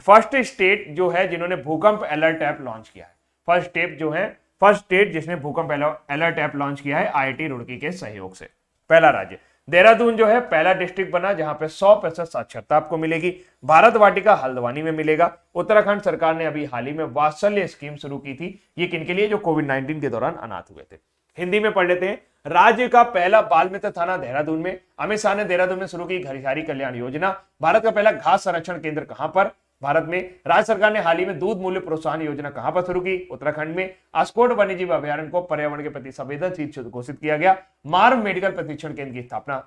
फर्स्ट स्टेट जो है जिन्होंने भूकंप अलर्ट ऐप लॉन्च किया है फर्स्ट स्टेप जो है फर्स्ट स्टेट जिसने भूकंप अलर्ट ऐप लॉन्च किया है आईआईटी रुड़की के सहयोग से पहला राज्य देहरादून जो है पहला डिस्ट्रिक्ट बना जहां पे 100 प्रतिशत साक्षरता आपको मिलेगी भारत वाटिका हल्द्वानी में मिलेगा उत्तराखंड सरकार ने अभी हाल ही में वात्सल्य स्कीम शुरू की थी ये किनके लिए जो कोविड 19 के दौरान अनाथ हुए थे हिंदी में पढ़ लेते हैं राज्य का पहला बाल मित्र थाना देहरादून में अमित शाह ने देहरादून में शुरू की घरिहारी कल्याण योजना भारत का पहला घास संरक्षण केंद्र कहां पर भारत में राज्य सरकार ने हाल ही में दूध मूल्य प्रोत्साहन योजना कहां पर शुरू की उत्तराखंड में आस्कोट वन्यजीव अभ्यारण को पर्यावरण के प्रति संवेदनशील घोषित किया गया मार्ग मेडिकल प्रशिक्षण केंद्र की स्थापना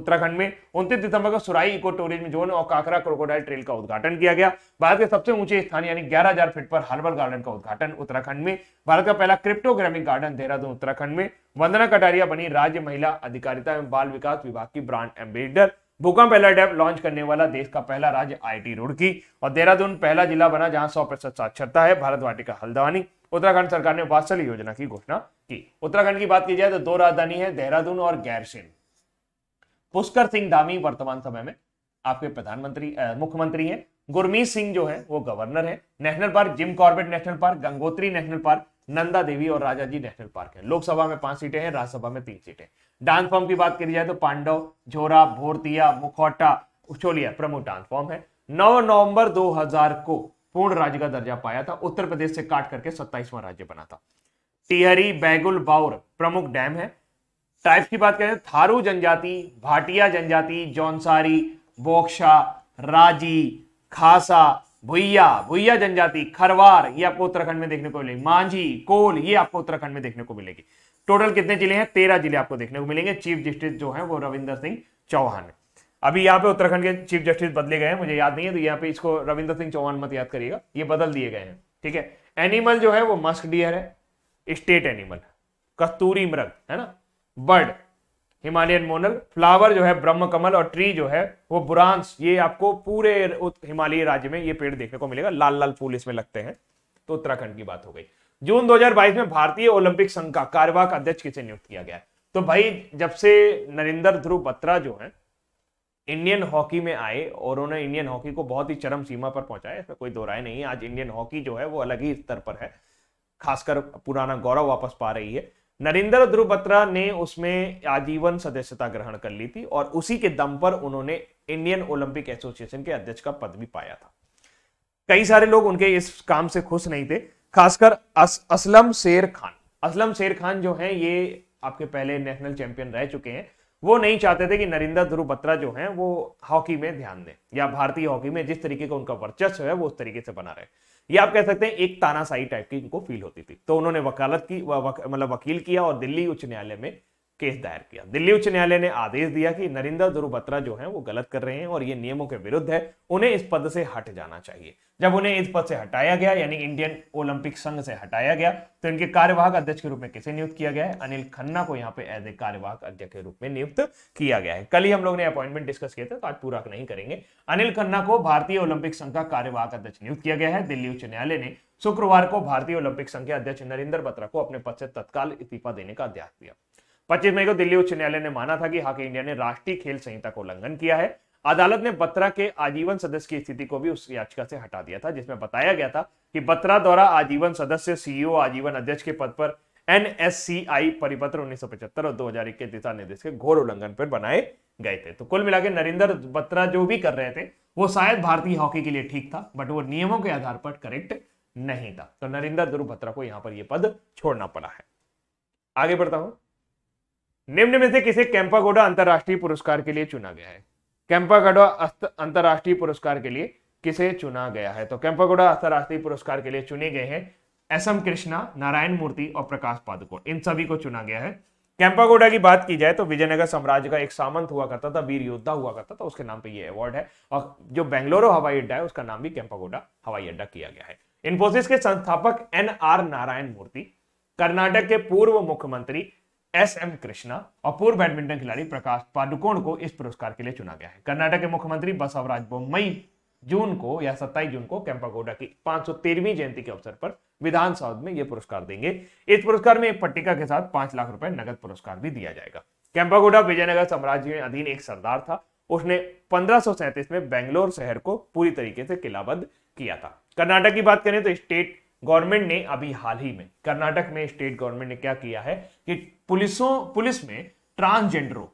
उत्तराखंड में उनतीस दिसंबर को सुराई इको टूरिज्म जोन और काकरा क्रोकोडाइल ट्रेल का उद्घाटन किया गया भारत के सबसे ऊंचे स्थान यानी ग्यारह फीट पर हर्बल गार्डन का उद्घाटन उत्तराखंड में भारत का पहला क्रिप्टोग्रामिक गार्डन देहरादून उत्तराखंड में वंदना कटारिया बनी राज्य महिला अधिकारिता एवं बाल विकास विभाग की ब्रांड एम्बेडर भूकंप अलर्ट ऐप लॉन्च करने वाला देश का पहला राज्य आईटी रुड़की और देहरादून पहला जिला बना जहां सौ प्रतिशत साक्षरता है भारत वाटी का हल्द्वानी उत्तराखंड सरकार ने वात्सल योजना की घोषणा की उत्तराखंड की बात की जाए तो दो राजधानी है देहरादून और गैरसेन पुष्कर सिंह धामी वर्तमान समय में आपके प्रधानमंत्री मुख्यमंत्री हैं गुरमीत सिंह जो है वो गवर्नर है national park Jim Corbett national park Gangotri national park Nanda Devi और राजा जी नेशनल पार्क है लोकसभा में पांच सीटें हैं राज्यसभा में तीन सीटें डांस फॉर्म की बात करी जाए तो पांडव झोरा भोरतिया मुखौटा उछोलिया प्रमुख डांस फॉर्म है 9 नवंबर 2000 को पूर्ण राज्य का दर्जा पाया था उत्तर प्रदेश से काट करके सत्ताईसवां राज्य बना था टिहरी बैगुल बाउर प्रमुख डैम है टाइप की बात करें तो थारू जनजाति भाटिया जनजाति जौनसारी बोक्सा राजी खासा भुया भुया जनजाति खरवार ये आपको उत्तराखंड में देखने को मिलेगी मांझी कोल ये आपको उत्तराखंड में देखने को मिलेगी टोटल कितने जिले हैं तेरह जिले आपको देखने को मिलेंगे चीफ जस्टिस जो है वो रविंदर सिंह चौहान अभी यहाँ पे उत्तराखंड के चीफ जस्टिस बदले गए हैं मुझे याद नहीं है तो यहाँ पे इसको रविंदर सिंह चौहान मत याद करिएगा ये बदल दिए गए हैं ठीक है एनिमल जो है वो मस्क डियर है स्टेट एनिमल कस्तूरी मृग है ना बर्ड हिमालयन मोनल फ्लावर जो है ब्रह्म कमल और ट्री जो है वो बुरांस ये आपको पूरे हिमालय राज्य में ये पेड़ देखने को मिलेगा लाल लाल फूल इसमें लगते हैं तो उत्तराखंड की बात हो गई जून 2022 में भारतीय ओलंपिक संघ का कार्यवाहक अध्यक्ष किसे नियुक्त किया गया तो भाई जब से नरेंद्र ध्रुव बत्रा जो है इंडियन हॉकी में आए और उन्होंने इंडियन हॉकी को बहुत ही चरम सीमा पर पहुंचाया इसमें कोई दोहराए नहीं आज इंडियन हॉकी जो है वो अलग ही स्तर पर है खासकर पुराना गौरव वापस पा रही है नरेंद्र ध्रुव बत्रा ने उसमें आजीवन सदस्यता ग्रहण कर ली थी और उसी के दम पर उन्होंने इंडियन ओलंपिक एसोसिएशन के अध्यक्ष का पद भी पाया था कई सारे लोग उनके इस काम से खुश नहीं थे खासकर अस, असलम शेर खान असलम शेर खान जो है ये आपके पहले नेशनल चैंपियन रह चुके हैं वो नहीं चाहते थे कि नरेंद्र ध्रुव बत्रा जो है वो हॉकी में ध्यान दें या भारतीय हॉकी में जिस तरीके का उनका वर्चस्व है वो उस तरीके से बना रहे ये आप कह सकते हैं एक तानाशाही टाइप की इनको फील होती थी तो उन्होंने वकालत की मतलब वकील किया और दिल्ली उच्च न्यायालय में केस दायर किया दिल्ली उच्च न्यायालय ने आदेश दिया कि नरिंदर दुर्बत्रा जो है वो गलत कर रहे हैं और ये नियमों के विरुद्ध है उन्हें इस पद से हट जाना चाहिए जब उन्हें इस पद से हटाया गया यानी इंडियन ओलंपिक संघ से हटाया गया तो इनके कार्यवाहक अध्यक्ष के रूप में किसे नियुक्त किया गया है अनिल खन्ना को यहाँ पे एज ए कार्यवाहक अध्यक्ष के रूप में नियुक्त किया गया है कल ही हम लोग ने अपॉइंटमेंट डिस्कस किया था तो आज पूरा नहीं करेंगे अनिल खन्ना को भारतीय ओलंपिक संघ का कार्यवाहक अध्यक्ष नियुक्त किया गया है दिल्ली उच्च न्यायालय ने शुक्रवार को भारतीय ओलंपिक संघ के अध्यक्ष नरेंद्र बत्रा को अपने पद से तत्काल इस्तीफा देने का अध्यास दिया पच्चीस मई को दिल्ली उच्च न्यायालय ने माना था कि हॉकी इंडिया ने राष्ट्रीय खेल संहिता का उल्लंघन किया है अदालत ने बत्रा के आजीवन सदस्य की स्थिति को भी उस याचिका से हटा दिया था जिसमें बताया गया था कि बत्रा द्वारा आजीवन सदस्य सीईओ आजीवन अध्यक्ष के पद पर एनएससीआई परिपत्र 1975 और 2001 के दिशा निर्देश के घोर उल्लंघन पर बनाए गए थे तो कुल मिला के नरेंद्र बत्रा जो भी कर रहे थे वो शायद भारतीय हॉकी के लिए ठीक था बट वो नियमों के आधार पर करेक्ट नहीं था तो नरेंद्र ध्रुव बत्रा को यहां पर यह पद छोड़ना पड़ा है आगे बढ़ता हूं निम्न में से किसे कैंपागोडा अंतर्राष्ट्रीय पुरस्कार के लिए चुना गया है कैंपागोडा अंतर्राष्ट्रीय पुरस्कार के लिए किसे चुना गया है तो कैंपागोडा अंतर्राष्ट्रीय पुरस्कार के लिए चुने गए हैं एस एम कृष्णा नारायण मूर्ति और प्रकाश पादुकोण इन सभी को चुना गया है कैंपागोडा की बात की जाए तो विजयनगर साम्राज्य का एक सामंत हुआ करता था वीर योद्धा हुआ करता था उसके नाम पे ये अवार्ड है और जो बेंगलोरो हवाई अड्डा है उसका नाम भी कैंपागोडा हवाई अड्डा किया गया है इन्फोसिस के संस्थापक एन आर नारायण मूर्ति कर्नाटक के पूर्व मुख्यमंत्री एस एम कृष्णा और पूर्व बैडमिंटन खिलाड़ी प्रकाश पादुकोण को इस पुरस्कार के लिए चुना गया है कर्नाटक के मुख्यमंत्री बसवराज बोमई जून को या 27 जून को कैंपागोडा की 513वीं जयंती के अवसर पर विधानसभा में ये पुरस्कार देंगे इस पुरस्कार में एक पट्टिका के साथ पांच लाख रुपए नगद पुरस्कार भी दिया जाएगा कैंपागोडा विजयनगर साम्राज्य के अधीन एक सरदार था उसने पंद्रह में बेंगलोर शहर को पूरी तरीके से किलाबद्ध किया था कर्नाटक की बात करें तो स्टेट गवर्नमेंट ने अभी हाल ही में कर्नाटक में स्टेट गवर्नमेंट ने क्या किया है कि पुलिसों पुलिस में ट्रांसजेंडरों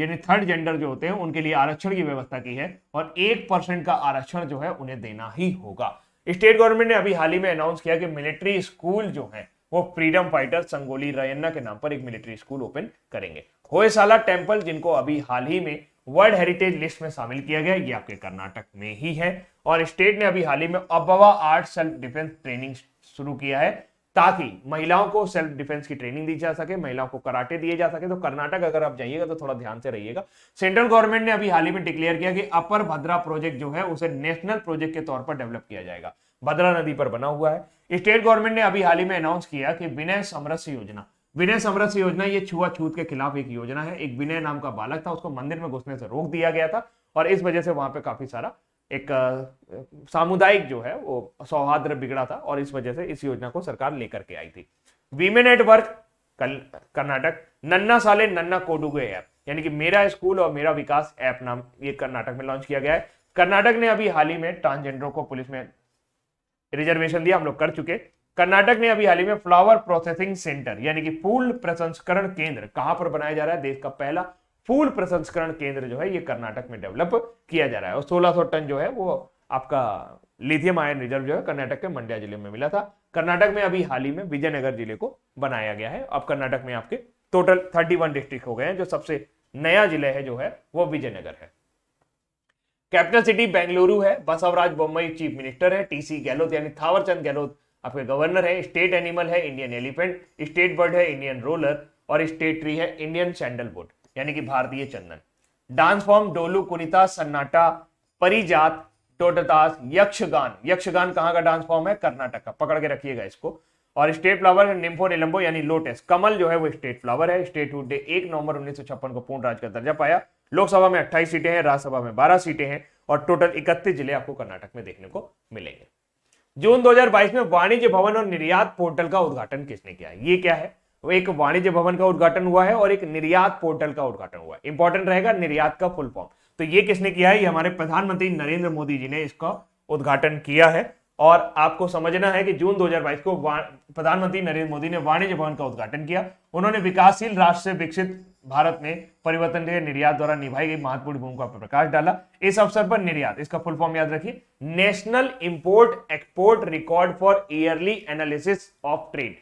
यानी थर्ड जेंडर जो होते हैं उनके लिए आरक्षण की व्यवस्था की है और एक परसेंट का आरक्षण जो है उन्हें देना ही होगा स्टेट गवर्नमेंट ने अभी हाल ही में अनाउंस किया कि मिलिट्री स्कूल जो है वो फ्रीडम फाइटर संगोली रैन्ना के नाम पर एक मिलिट्री स्कूल ओपन करेंगे होयसाला टेम्पल जिनको अभी हाल ही में वर्ल्ड हेरिटेज लिस्ट में शामिल किया गया ये आपके कर्नाटक में ही है और स्टेट ने अभी हाल ही में अबवा आर्ट्स एंड डिफेंस ट्रेनिंग शुरू किया है ताकि महिलाओं को सेल्फ डिफेंस की ट्रेनिंग दी जा सके महिलाओं को कराटे दिए जा सके तो कर्नाटक अगर आप जाइएगा तो थोड़ा ध्यान से रहिएगा सेंट्रल गवर्नमेंट ने अभी हाल ही में डिक्लेयर किया कि अपर भद्रा प्रोजेक्ट जो है उसे नेशनल प्रोजेक्ट के तौर पर डेवलप किया जाएगा भद्रा नदी पर बना हुआ है स्टेट गवर्नमेंट ने अभी हाल ही में अनाउंस किया कि विनय समरस योजना विनय समरस योजना ये छुआछूत के खिलाफ एक योजना है एक विनय नाम का बालक था उसको मंदिर में घुसने से रोक दिया गया था और इस वजह से वहां पर काफी सारा एक सामुदायिक जो है वो सौहार्द बिगड़ा था और इस वजह से इस योजना को सरकार लेकर के आई थी वीमेन एट वर्क कर्नाटक नन्ना साले नन्ना कोडुगे ऐप यानी कि मेरा स्कूल और मेरा विकास ऐप नाम ये कर्नाटक में लॉन्च किया गया है कर्नाटक ने अभी हाल ही में ट्रांसजेंडरों को पुलिस में रिजर्वेशन दिया हम लोग कर चुके कर्नाटक ने अभी हाल ही में फ्लावर प्रोसेसिंग सेंटर यानी कि फूल प्रसंस्करण केंद्र कहां पर बनाया जा रहा है देश का पहला फूल प्रसंस्करण केंद्र जो है ये कर्नाटक में डेवलप किया जा रहा है और सौ टन जो है वो आपका लिथियम आयन रिजर्व जो है कर्नाटक के मंड्या जिले में मिला था कर्नाटक में अभी हाल ही में विजयनगर जिले को बनाया गया है अब कर्नाटक में आपके टोटल 31 डिस्ट्रिक्ट हो गए हैं जो सबसे नया जिले है जो है वो विजयनगर है कैपिटल सिटी बेंगलुरु है बसवराज बोम्बई चीफ मिनिस्टर है टीसी गहलोत यानी थावरचंद गहलोत आपके गवर्नर है स्टेट एनिमल है इंडियन एलिफेंट स्टेट बर्ड है इंडियन रोलर और स्टेट ट्री है इंडियन सैंडलवुड यानी कि भारतीय चंदन डांस फॉर्म डोलू कुनिता सन्नाटा परिजात टोटतास यक्षगान यक्षगान कहां का डांस फॉर्म है कर्नाटक का पकड़ के रखिएगा इसको और स्टेट फ्लावर है निम्फो निलंबो यानी लोटस कमल जो है वो स्टेट फ्लावर है स्टेट वुड डे एक नवंबर उन्नीस को पूर्ण राज्य का दर्जा पाया लोकसभा में अट्ठाईस सीटें हैं राज्यसभा में बारह सीटें हैं और टोटल इकतीस जिले आपको कर्नाटक में देखने को मिलेंगे जून 2022 में वाणिज्य भवन और निर्यात पोर्टल का उद्घाटन किसने किया ये क्या है एक वाणिज्य भवन का उद्घाटन हुआ है और एक निर्यात पोर्टल का उद्घाटन हुआ है इंपॉर्टेंट रहेगा निर्यात का फुल फॉर्म तो ये किसने किया है ये हमारे प्रधानमंत्री नरेंद्र मोदी जी ने इसका उद्घाटन किया है और आपको समझना है कि जून 2022 को प्रधानमंत्री नरेंद्र मोदी ने वाणिज्य भवन का उद्घाटन किया उन्होंने विकासशील राष्ट्र से विकसित भारत में परिवर्तन के निर्यात द्वारा निभाई गई महत्वपूर्ण भूमिका पर प्रकाश डाला इस अवसर पर निर्यात इसका फुल फॉर्म याद रखिए national import export record for yearly analysis of trade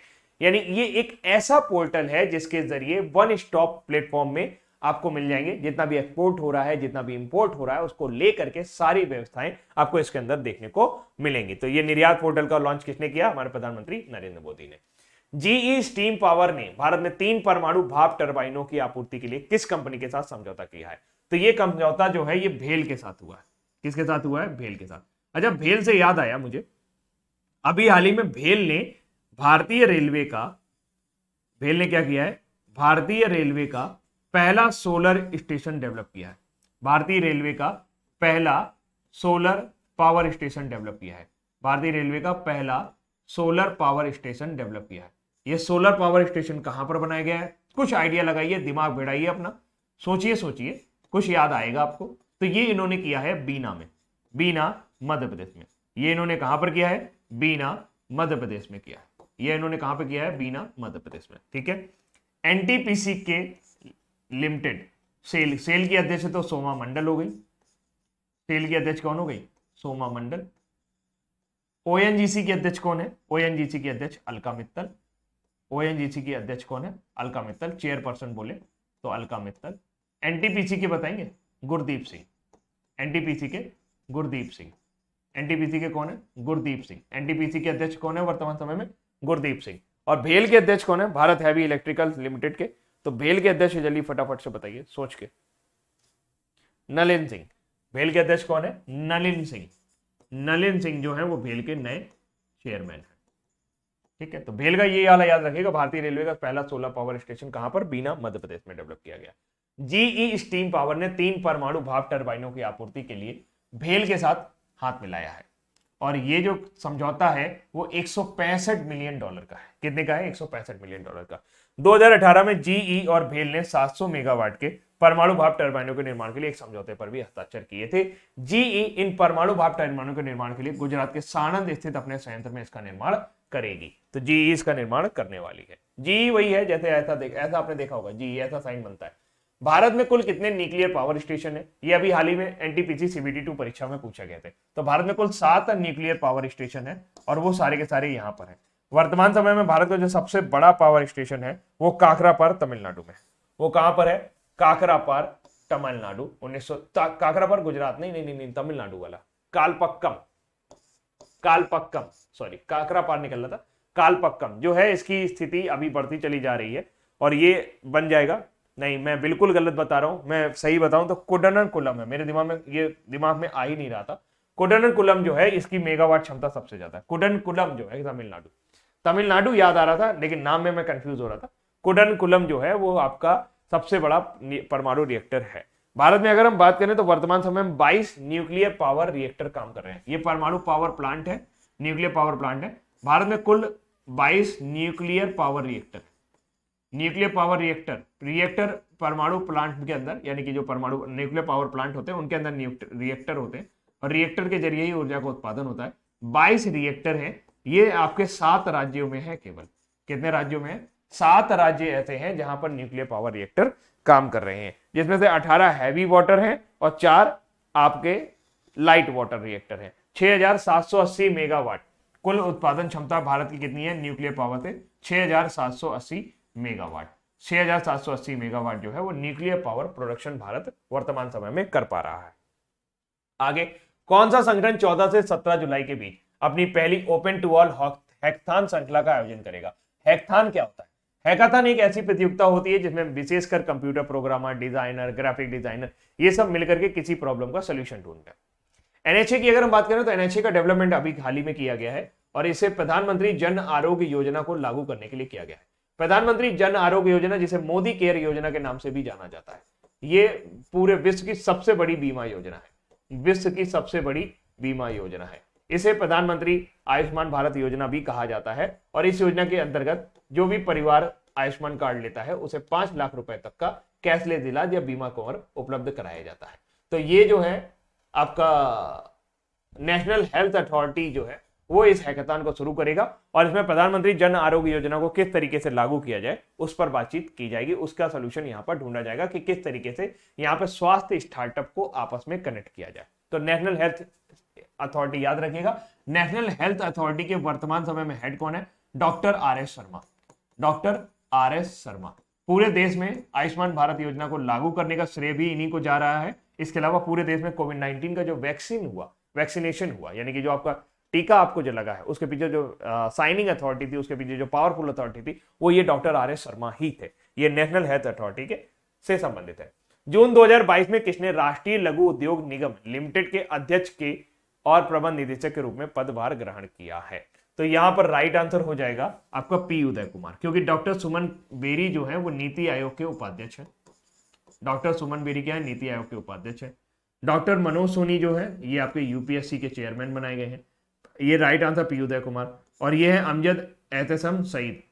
यानी ये एक ऐसा पोर्टल है जिसके जरिए वन स्टॉप प्लेटफॉर्म में आपको मिल जाएंगे जितना भी एक्सपोर्ट हो रहा है जितना भी इंपोर्ट हो रहा है उसको लेकर के सारी व्यवस्थाएं आपको इसके अंदर देखने को मिलेंगी तो ये निर्यात पोर्टल का लॉन्च किसने किया हमारे प्रधानमंत्री नरेंद्र मोदी ने जीई स्टीम पावर ने भारत में तीन परमाणु भाप टर्बाइनों की आपूर्ति के लिए किस कंपनी के साथ समझौता किया है तो ये समझौता जो है ये भेल के साथ हुआ है किसके साथ हुआ है भेल के साथ अच्छा भेल से याद आया मुझे अभी हाल ही में भेल ने भारतीय रेलवे का भेल ने क्या किया है भारतीय रेलवे का पहला सोलर स्टेशन डेवलप किया है भारतीय रेलवे का पहला सोलर पावर स्टेशन डेवलप किया है भारतीय रेलवे का पहला सोलर पावर स्टेशन डेवलप किया है यह सोलर पावर स्टेशन कहां पर बनाया गया है कुछ आइडिया लगाइए दिमाग भिड़ाइए अपना सोचिए सोचिए कुछ याद आएगा आपको तो ये इन्होंने किया है बीना में बीना मध्य प्रदेश में ये इन्होंने कहां पर किया है बीना मध्य प्रदेश में किया है ये इन्होंने कहां पे किया है बीना मध्य प्रदेश में ठीक है एनटीपीसी के लिमिटेड सेल सेल की अध्यक्ष तो सोमा मंडल हो गई सेल की अध्यक्ष कौन हो गई सोमा मंडल ओएनजीसी की अध्यक्ष कौन है ओएनजीसी की अध्यक्ष अलका मित्तल ओएनजीसी की अध्यक्ष कौन है अलका मित्तल चेयरपर्सन बोले तो अलका मित्तल एनटीपीसी के बताएंगे गुरदीप सिंह एनटीपीसी के गुरदीप सिंह एनटीपीसी के कौन है गुरदीप सिंह एनटीपीसी के अध्यक्ष कौन है वर्तमान समय में गुरदीप सिंह और भेल के अध्यक्ष कौन है भारत हैवी इलेक्ट्रिकल लिमिटेड के तो भेल के अध्यक्ष जल्दी फटाफट से बताइए सोच के नलिन सिंह भेल के अध्यक्ष कौन है नलिन सिंह नलिन सिंह जो है वो भेल के नए चेयरमैन है ठीक है तो भेल का ये वाला याद रखिएगा भारतीय रेलवे का पहला सोलर पावर स्टेशन कहां पर बीना मध्य प्रदेश में डेवलप किया गया जीई स्टीम पावर ने तीन परमाणु भाव टर्बाइनों की आपूर्ति के लिए भेल के साथ हाथ मिलाया है और ये जो समझौता है वो एक मिलियन डॉलर का है कितने का है एक मिलियन डॉलर का 2018 में जीई e और भेल ने 700 मेगावाट के परमाणु भाप टर्बाइनों के निर्माण के लिए एक समझौते पर भी हस्ताक्षर किए थे जीई e इन परमाणु भाप टर्बाइनों के निर्माण के लिए गुजरात के सानंद स्थित अपने संयंत्र में इसका निर्माण करेगी तो जीई e इसका निर्माण करने वाली है जीई वही है जैसे ऐसा ऐसा आपने देखा होगा जीई ऐसा साइन बनता है भारत में कुल कितने न्यूक्लियर पावर स्टेशन है ये अभी हाल ही में एनटीपीसी सीबीटी टू परीक्षा में पूछा गया था तो भारत में कुल सात न्यूक्लियर पावर स्टेशन है और वो सारे के सारे यहाँ पर है वर्तमान समय में भारत का जो सबसे बड़ा पावर स्टेशन है वो काकरापार तमिलनाडु में वो कहां पर है काकरापार तमिलनाडु उन्नीस सौ काकरापार गुजरात नहीं नहीं नहीं, तमिलनाडु वाला कालपक्कम कालपक्कम सॉरी पार निकल रहा था कालपक्कम जो है इसकी स्थिति अभी बढ़ती चली जा रही है और ये बन जाएगा नहीं मैं बिल्कुल गलत बता रहा हूँ मैं सही बताऊँ तो कुडनन कुलम है मेरे दिमाग में ये दिमाग में आ ही नहीं रहा था कुडनन कुलम जो है इसकी मेगावाट क्षमता सबसे ज्यादा है कुडन कुलम जो है तमिलनाडु तमिलनाडु याद आ रहा था लेकिन नाम में मैं कंफ्यूज हो रहा था कुडन कुलम जो है वो आपका सबसे बड़ा परमाणु रिएक्टर है भारत में अगर हम बात करें तो वर्तमान समय में बाईस न्यूक्लियर पावर रिएक्टर काम कर रहे हैं ये परमाणु पावर प्लांट है न्यूक्लियर पावर प्लांट है भारत में कुल बाईस nuclear power reactor nuclear power reactor reactor परमाणु प्लांट के अंदर यानी कि जो परमाणु न्यूक्लियर पावर प्लांट होते हैं उनके अंदर रिएक्टर होते हैं और रिएक्टर के जरिए ही ऊर्जा का उत्पादन होता है बाईस रिएक्टर है ये आपके सात राज्यों में है केवल कितने राज्यों में है सात राज्य ऐसे हैं जहां पर न्यूक्लियर पावर रिएक्टर काम कर रहे हैं जिसमें से अठारह हैवी वाटर है और चार आपके लाइट वाटर रिएक्टर सौ अस्सी मेगावाट कुल उत्पादन क्षमता भारत की कितनी है न्यूक्लियर पावर से अस्सी मेगावाट अस्सी मेगावाट जो है वो न्यूक्लियर पावर प्रोडक्शन भारत वर्तमान समय में कर पा रहा है आगे कौन सा संगठन 14 से 17 जुलाई के बीच अपनी पहली ओपन टू ऑल हैकाथन श्रृंखला का आयोजन करेगा हैकाथन क्या होता है हैकाथन एक ऐसी प्रतियोगिता होती है जिसमें विशेषकर computer programmer designer graphic designer ये सब मिलकर के किसी प्रॉब्लम का सोल्यूशन ढूंढते हैं एनएचए की अगर हम बात करें तो एनएचए का डेवलपमेंट अभी हाल ही में किया गया है और इसे प्रधानमंत्री जन आरोग्य योजना को लागू करने के लिए किया गया है प्रधानमंत्री जन आरोग्य योजना जिसे मोदी केयर योजना के नाम से भी जाना जाता है ये पूरे विश्व की सबसे बड़ी बीमा योजना है विश्व की सबसे बड़ी बीमा योजना है इसे प्रधानमंत्री आयुष्मान भारत योजना भी कहा जाता है और इस योजना के अंतर्गत जो भी परिवार आयुष्मान कार्ड लेता है उसे पांच लाख रुपए तक का कैशलेस इलाज या बीमा कवर उपलब्ध कराया जाता है तो ये जो है आपका नेशनल हेल्थ अथॉरिटी जो है वो इस हैकेथन को शुरू करेगा और इसमें प्रधानमंत्री जन आरोग्य योजना को किस तरीके से लागू किया जाए उस पर बातचीत की जाएगी उसका सोल्यूशन यहाँ पर ढूंढा जाएगा कि किस तरीके से यहाँ पर स्वास्थ्य स्टार्टअप को आपस में कनेक्ट किया जाए तो नेशनल हेल्थ अथॉरिटी याद रखेगा नेशनल हेल्थ अथॉरिटी के वर्तमान समय में हेड कौन है doctor R S Sharma doctor R S Sharma पूरे देश में आयुष्मान भारत योजना को लागू करने का श्रेय भी इन्हीं को जा रहा है इसके अलावा पूरे देश में कोविड 19 का जो वैक्सीन हुआ वैक्सीनेशन हुआ यानी कि जो आपका टीका आपको जो लगा है उसके पीछे जो साइनिंग अथॉरिटी थी उसके पीछे जो पावरफुल अथॉरिटी थी वो ये डॉक्टर आर एस शर्मा ही थे ये नेशनल हेल्थ अथॉरिटी के से संबंधित है जून 2022 में किसने राष्ट्रीय लघु उद्योग निगम लिमिटेड के अध्यक्ष के और प्रबंध निदेशक के रूप में पदभार ग्रहण किया है तो यहां पर राइट आंसर हो जाएगा आपका पी उदय कुमार क्योंकि डॉक्टर सुमन बेरी जो है वो नीति आयोग के उपाध्यक्ष है डॉक्टर सुमन बेरी क्या है नीति आयोग के उपाध्यक्ष है डॉक्टर मनोज सोनी जो है ये आपके यूपीएससी के चेयरमैन बनाए गए हैं ये right answer P Uday Kumar और ये है अमजद एहतसम सईद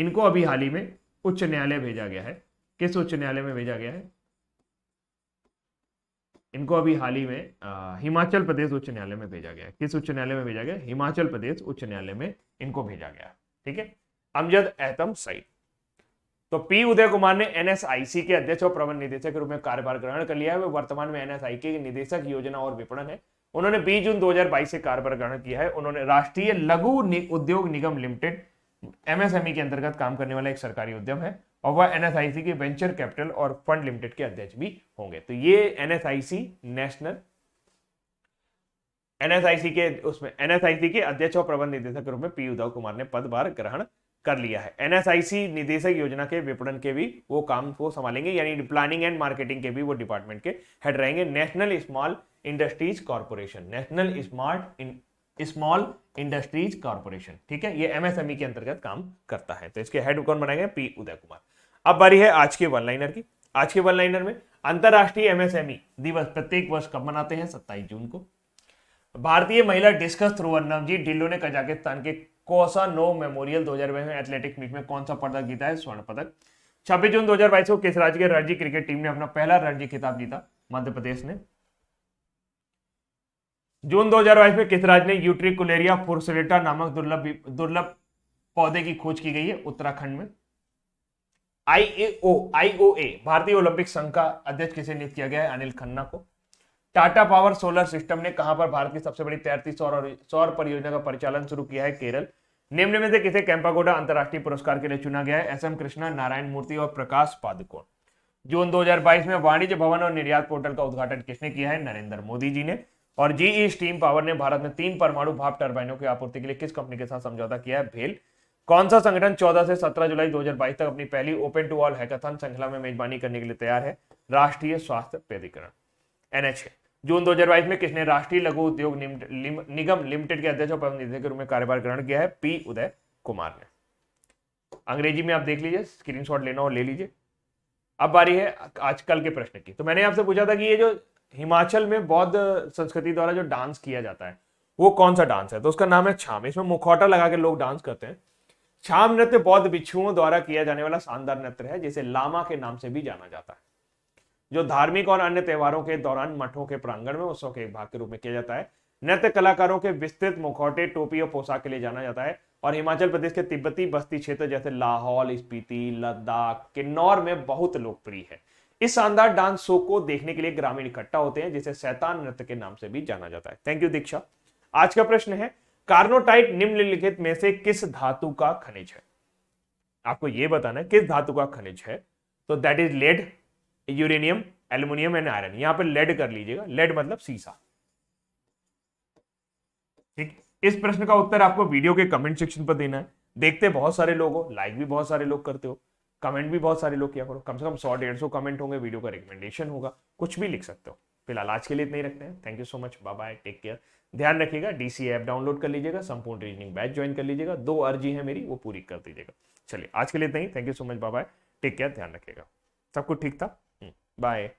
इनको अभी हाल ही में उच्च न्यायालय भेजा गया है किस उच्च न्यायालय में भेजा गया है इनको अभी हाल ही में हिमाचल प्रदेश उच्च न्यायालय में भेजा गया किस उच्च न्यायालय में भेजा गया हिमाचल प्रदेश उच्च न्यायालय में इनको भेजा गया ठीक है अमजद एहतम सईद तो पी उदय कुमार ने एनएसआईसी के अध्यक्ष और प्रबंध निदेशक के रूप में कार्यभार ग्रहण कर लिया है वे वर्तमान में एनएसआई के निदेशक योजना और विपणन है उन्होंने 20 जून 2022 से कार्यभार ग्रहण किया है उन्होंने राष्ट्रीय लघु नि, उद्योग निगम लिमिटेड एमएसएमई e के अंतर्गत काम करने वाला एक सरकारी उद्यम है और वह एनएसआईसी के वेंचर कैपिटल और फंड लिमिटेड के अध्यक्ष भी होंगे तो ये एनएसआईसी नेशनल एनएसआईसी के उसमें एनएसआईसी के अध्यक्ष और प्रबंध निदेशक के रूप में पी उद्धव कुमार ने पदभार ग्रहण कर लिया है एनएसआईसी निदेशक योजना के विपणन के भी वो काम को संभालेंगे यानी प्लानिंग एंड मार्केटिंग के भी वो डिपार्टमेंट के हेड रहेंगे national small industries corporation national smart small industries corporation ठीक है ये एमएसएमई e के अंतर्गत काम करता है तो इसके हेड कौन बनाएंगे पी उदय कुमार अब बारी है आज के वन लाइनर की आज के वन लाइनर में अंतरराष्ट्रीय एमएसएमई e दिवस प्रत्येक वर्ष कब मनाते हैं सत्ताईस जून को भारतीय महिला डिस्कस थ्रू जी ढिल्लो ने कजाकिस्तान के कोसा नो मेमोरियल 2022 में एथलेटिक मीट में कौन सा पदक जीता है स्वर्ण पदक छब्बीस जून 2022 को किस राज्य के रणजी क्रिकेट टीम ने अपना पहला रणजी खिताब जीता मध्य प्रदेश ने जून 2022 में किस राज्य ने यूट्रिकुलेरिया पुरसुलेटा नामक दुर्लभ दुर्लभ पौधे की खोज की गई है उत्तराखंड में आईएओ आईओए भारतीय ओलंपिक संघ का अध्यक्ष किसे नियुक्त किया गया है अनिल खन्ना को टाटा पावर सोलर सिस्टम ने कहां पर भारत की सबसे बड़ी तैरती सौर सौर परियोजना का परिचालन शुरू किया है केरल निम्न में से किसे कैंपागोडा अंतर्राष्ट्रीय पुरस्कार के लिए चुना गया है एस एम कृष्णा नारायण मूर्ति और प्रकाश पादुकोण जून 2022 में वाणिज्य भवन और निर्यात पोर्टल का उद्घाटन किसने किया है नरेंद्र मोदी जी ने और जीई स्टीम पावर ने भारत में तीन परमाणु भाप टर्बाइनों की आपूर्ति के लिए किस कंपनी के साथ समझौता किया है भेल कौन सा संगठन 14 से 17 जुलाई 2022 तक अपनी पहली ओपन टू ऑल हैकाथन श्रृंखला में मेजबानी करने के लिए तैयार है राष्ट्रीय स्वास्थ्य प्राधिकरण एनएचए जून 2022 में किसने राष्ट्रीय लघु उद्योग निगम लिमिटेड के अध्यक्ष और प्रबंध निदेशक के रूप में कार्यभार ग्रहण किया है पी उदय कुमार ने अंग्रेजी में आप देख लीजिए स्क्रीनशॉट लेना हो ले लीजिए अब बारी है आजकल के प्रश्न की तो मैंने आपसे पूछा था कि ये जो हिमाचल में बौद्ध संस्कृति द्वारा जो डांस किया जाता है वो कौन सा डांस है तो उसका नाम है छाम इसमें मुखौटा लगा के लोग डांस करते हैं छाम नृत्य बौद्ध भिक्षुओं द्वारा किया जाने वाला शानदार नृत्य है जिसे लामा के नाम से भी जाना जाता है जो धार्मिक और अन्य त्योहारों के दौरान मठों के प्रांगण में उत्सव के एक भाग के रूप में किया जाता है नृत्य कलाकारों के विस्तृत मुखौटे टोपी और पोशाक के लिए जाना जाता है और हिमाचल प्रदेश के तिब्बती बस्ती क्षेत्र जैसे लाहौल स्पीति लद्दाख किन्नौर में बहुत लोकप्रिय है इस शानदार डांस शो को देखने के लिए ग्रामीण इकट्ठा होते हैं जिसे सैतान नृत्य के नाम से भी जाना जाता है थैंक यू दीक्षा आज का प्रश्न है कार्नोटाइट निम्नलिखित में से किस धातु का खनिज है आपको यह बताना है किस धातु का खनिज है तो that is lead uranium aluminium and iron यहां पे लेड कर लीजिएगा लेड मतलब सीसा ठीक इस प्रश्न का उत्तर आपको वीडियो के कमेंट सेक्शन पर देना है देखते बहुत सारे लोग हो लाइक भी बहुत सारे लोग करते हो कमेंट भी बहुत सारे लोग किया करो कम से कम सौ डेढ़ सौ कमेंट होंगे वीडियो का रिकमेंडेशन होगा कुछ भी लिख सकते हो फिलहाल आज के लिए इतना ही रखते हैं thank you so much bye bye take care ध्यान रखिएगा डीसी ऐप डाउनलोड कर लीजिएगा संपूर्ण रीजनिंग बैच ज्वाइन कर लीजिएगा दो अर्जी है मेरी वो पूरी कर दीजिएगा चलिए आज के लिए इतना ही thank you so much bye bye take care ध्यान रखिएगा सब कुछ ठीक था Bye.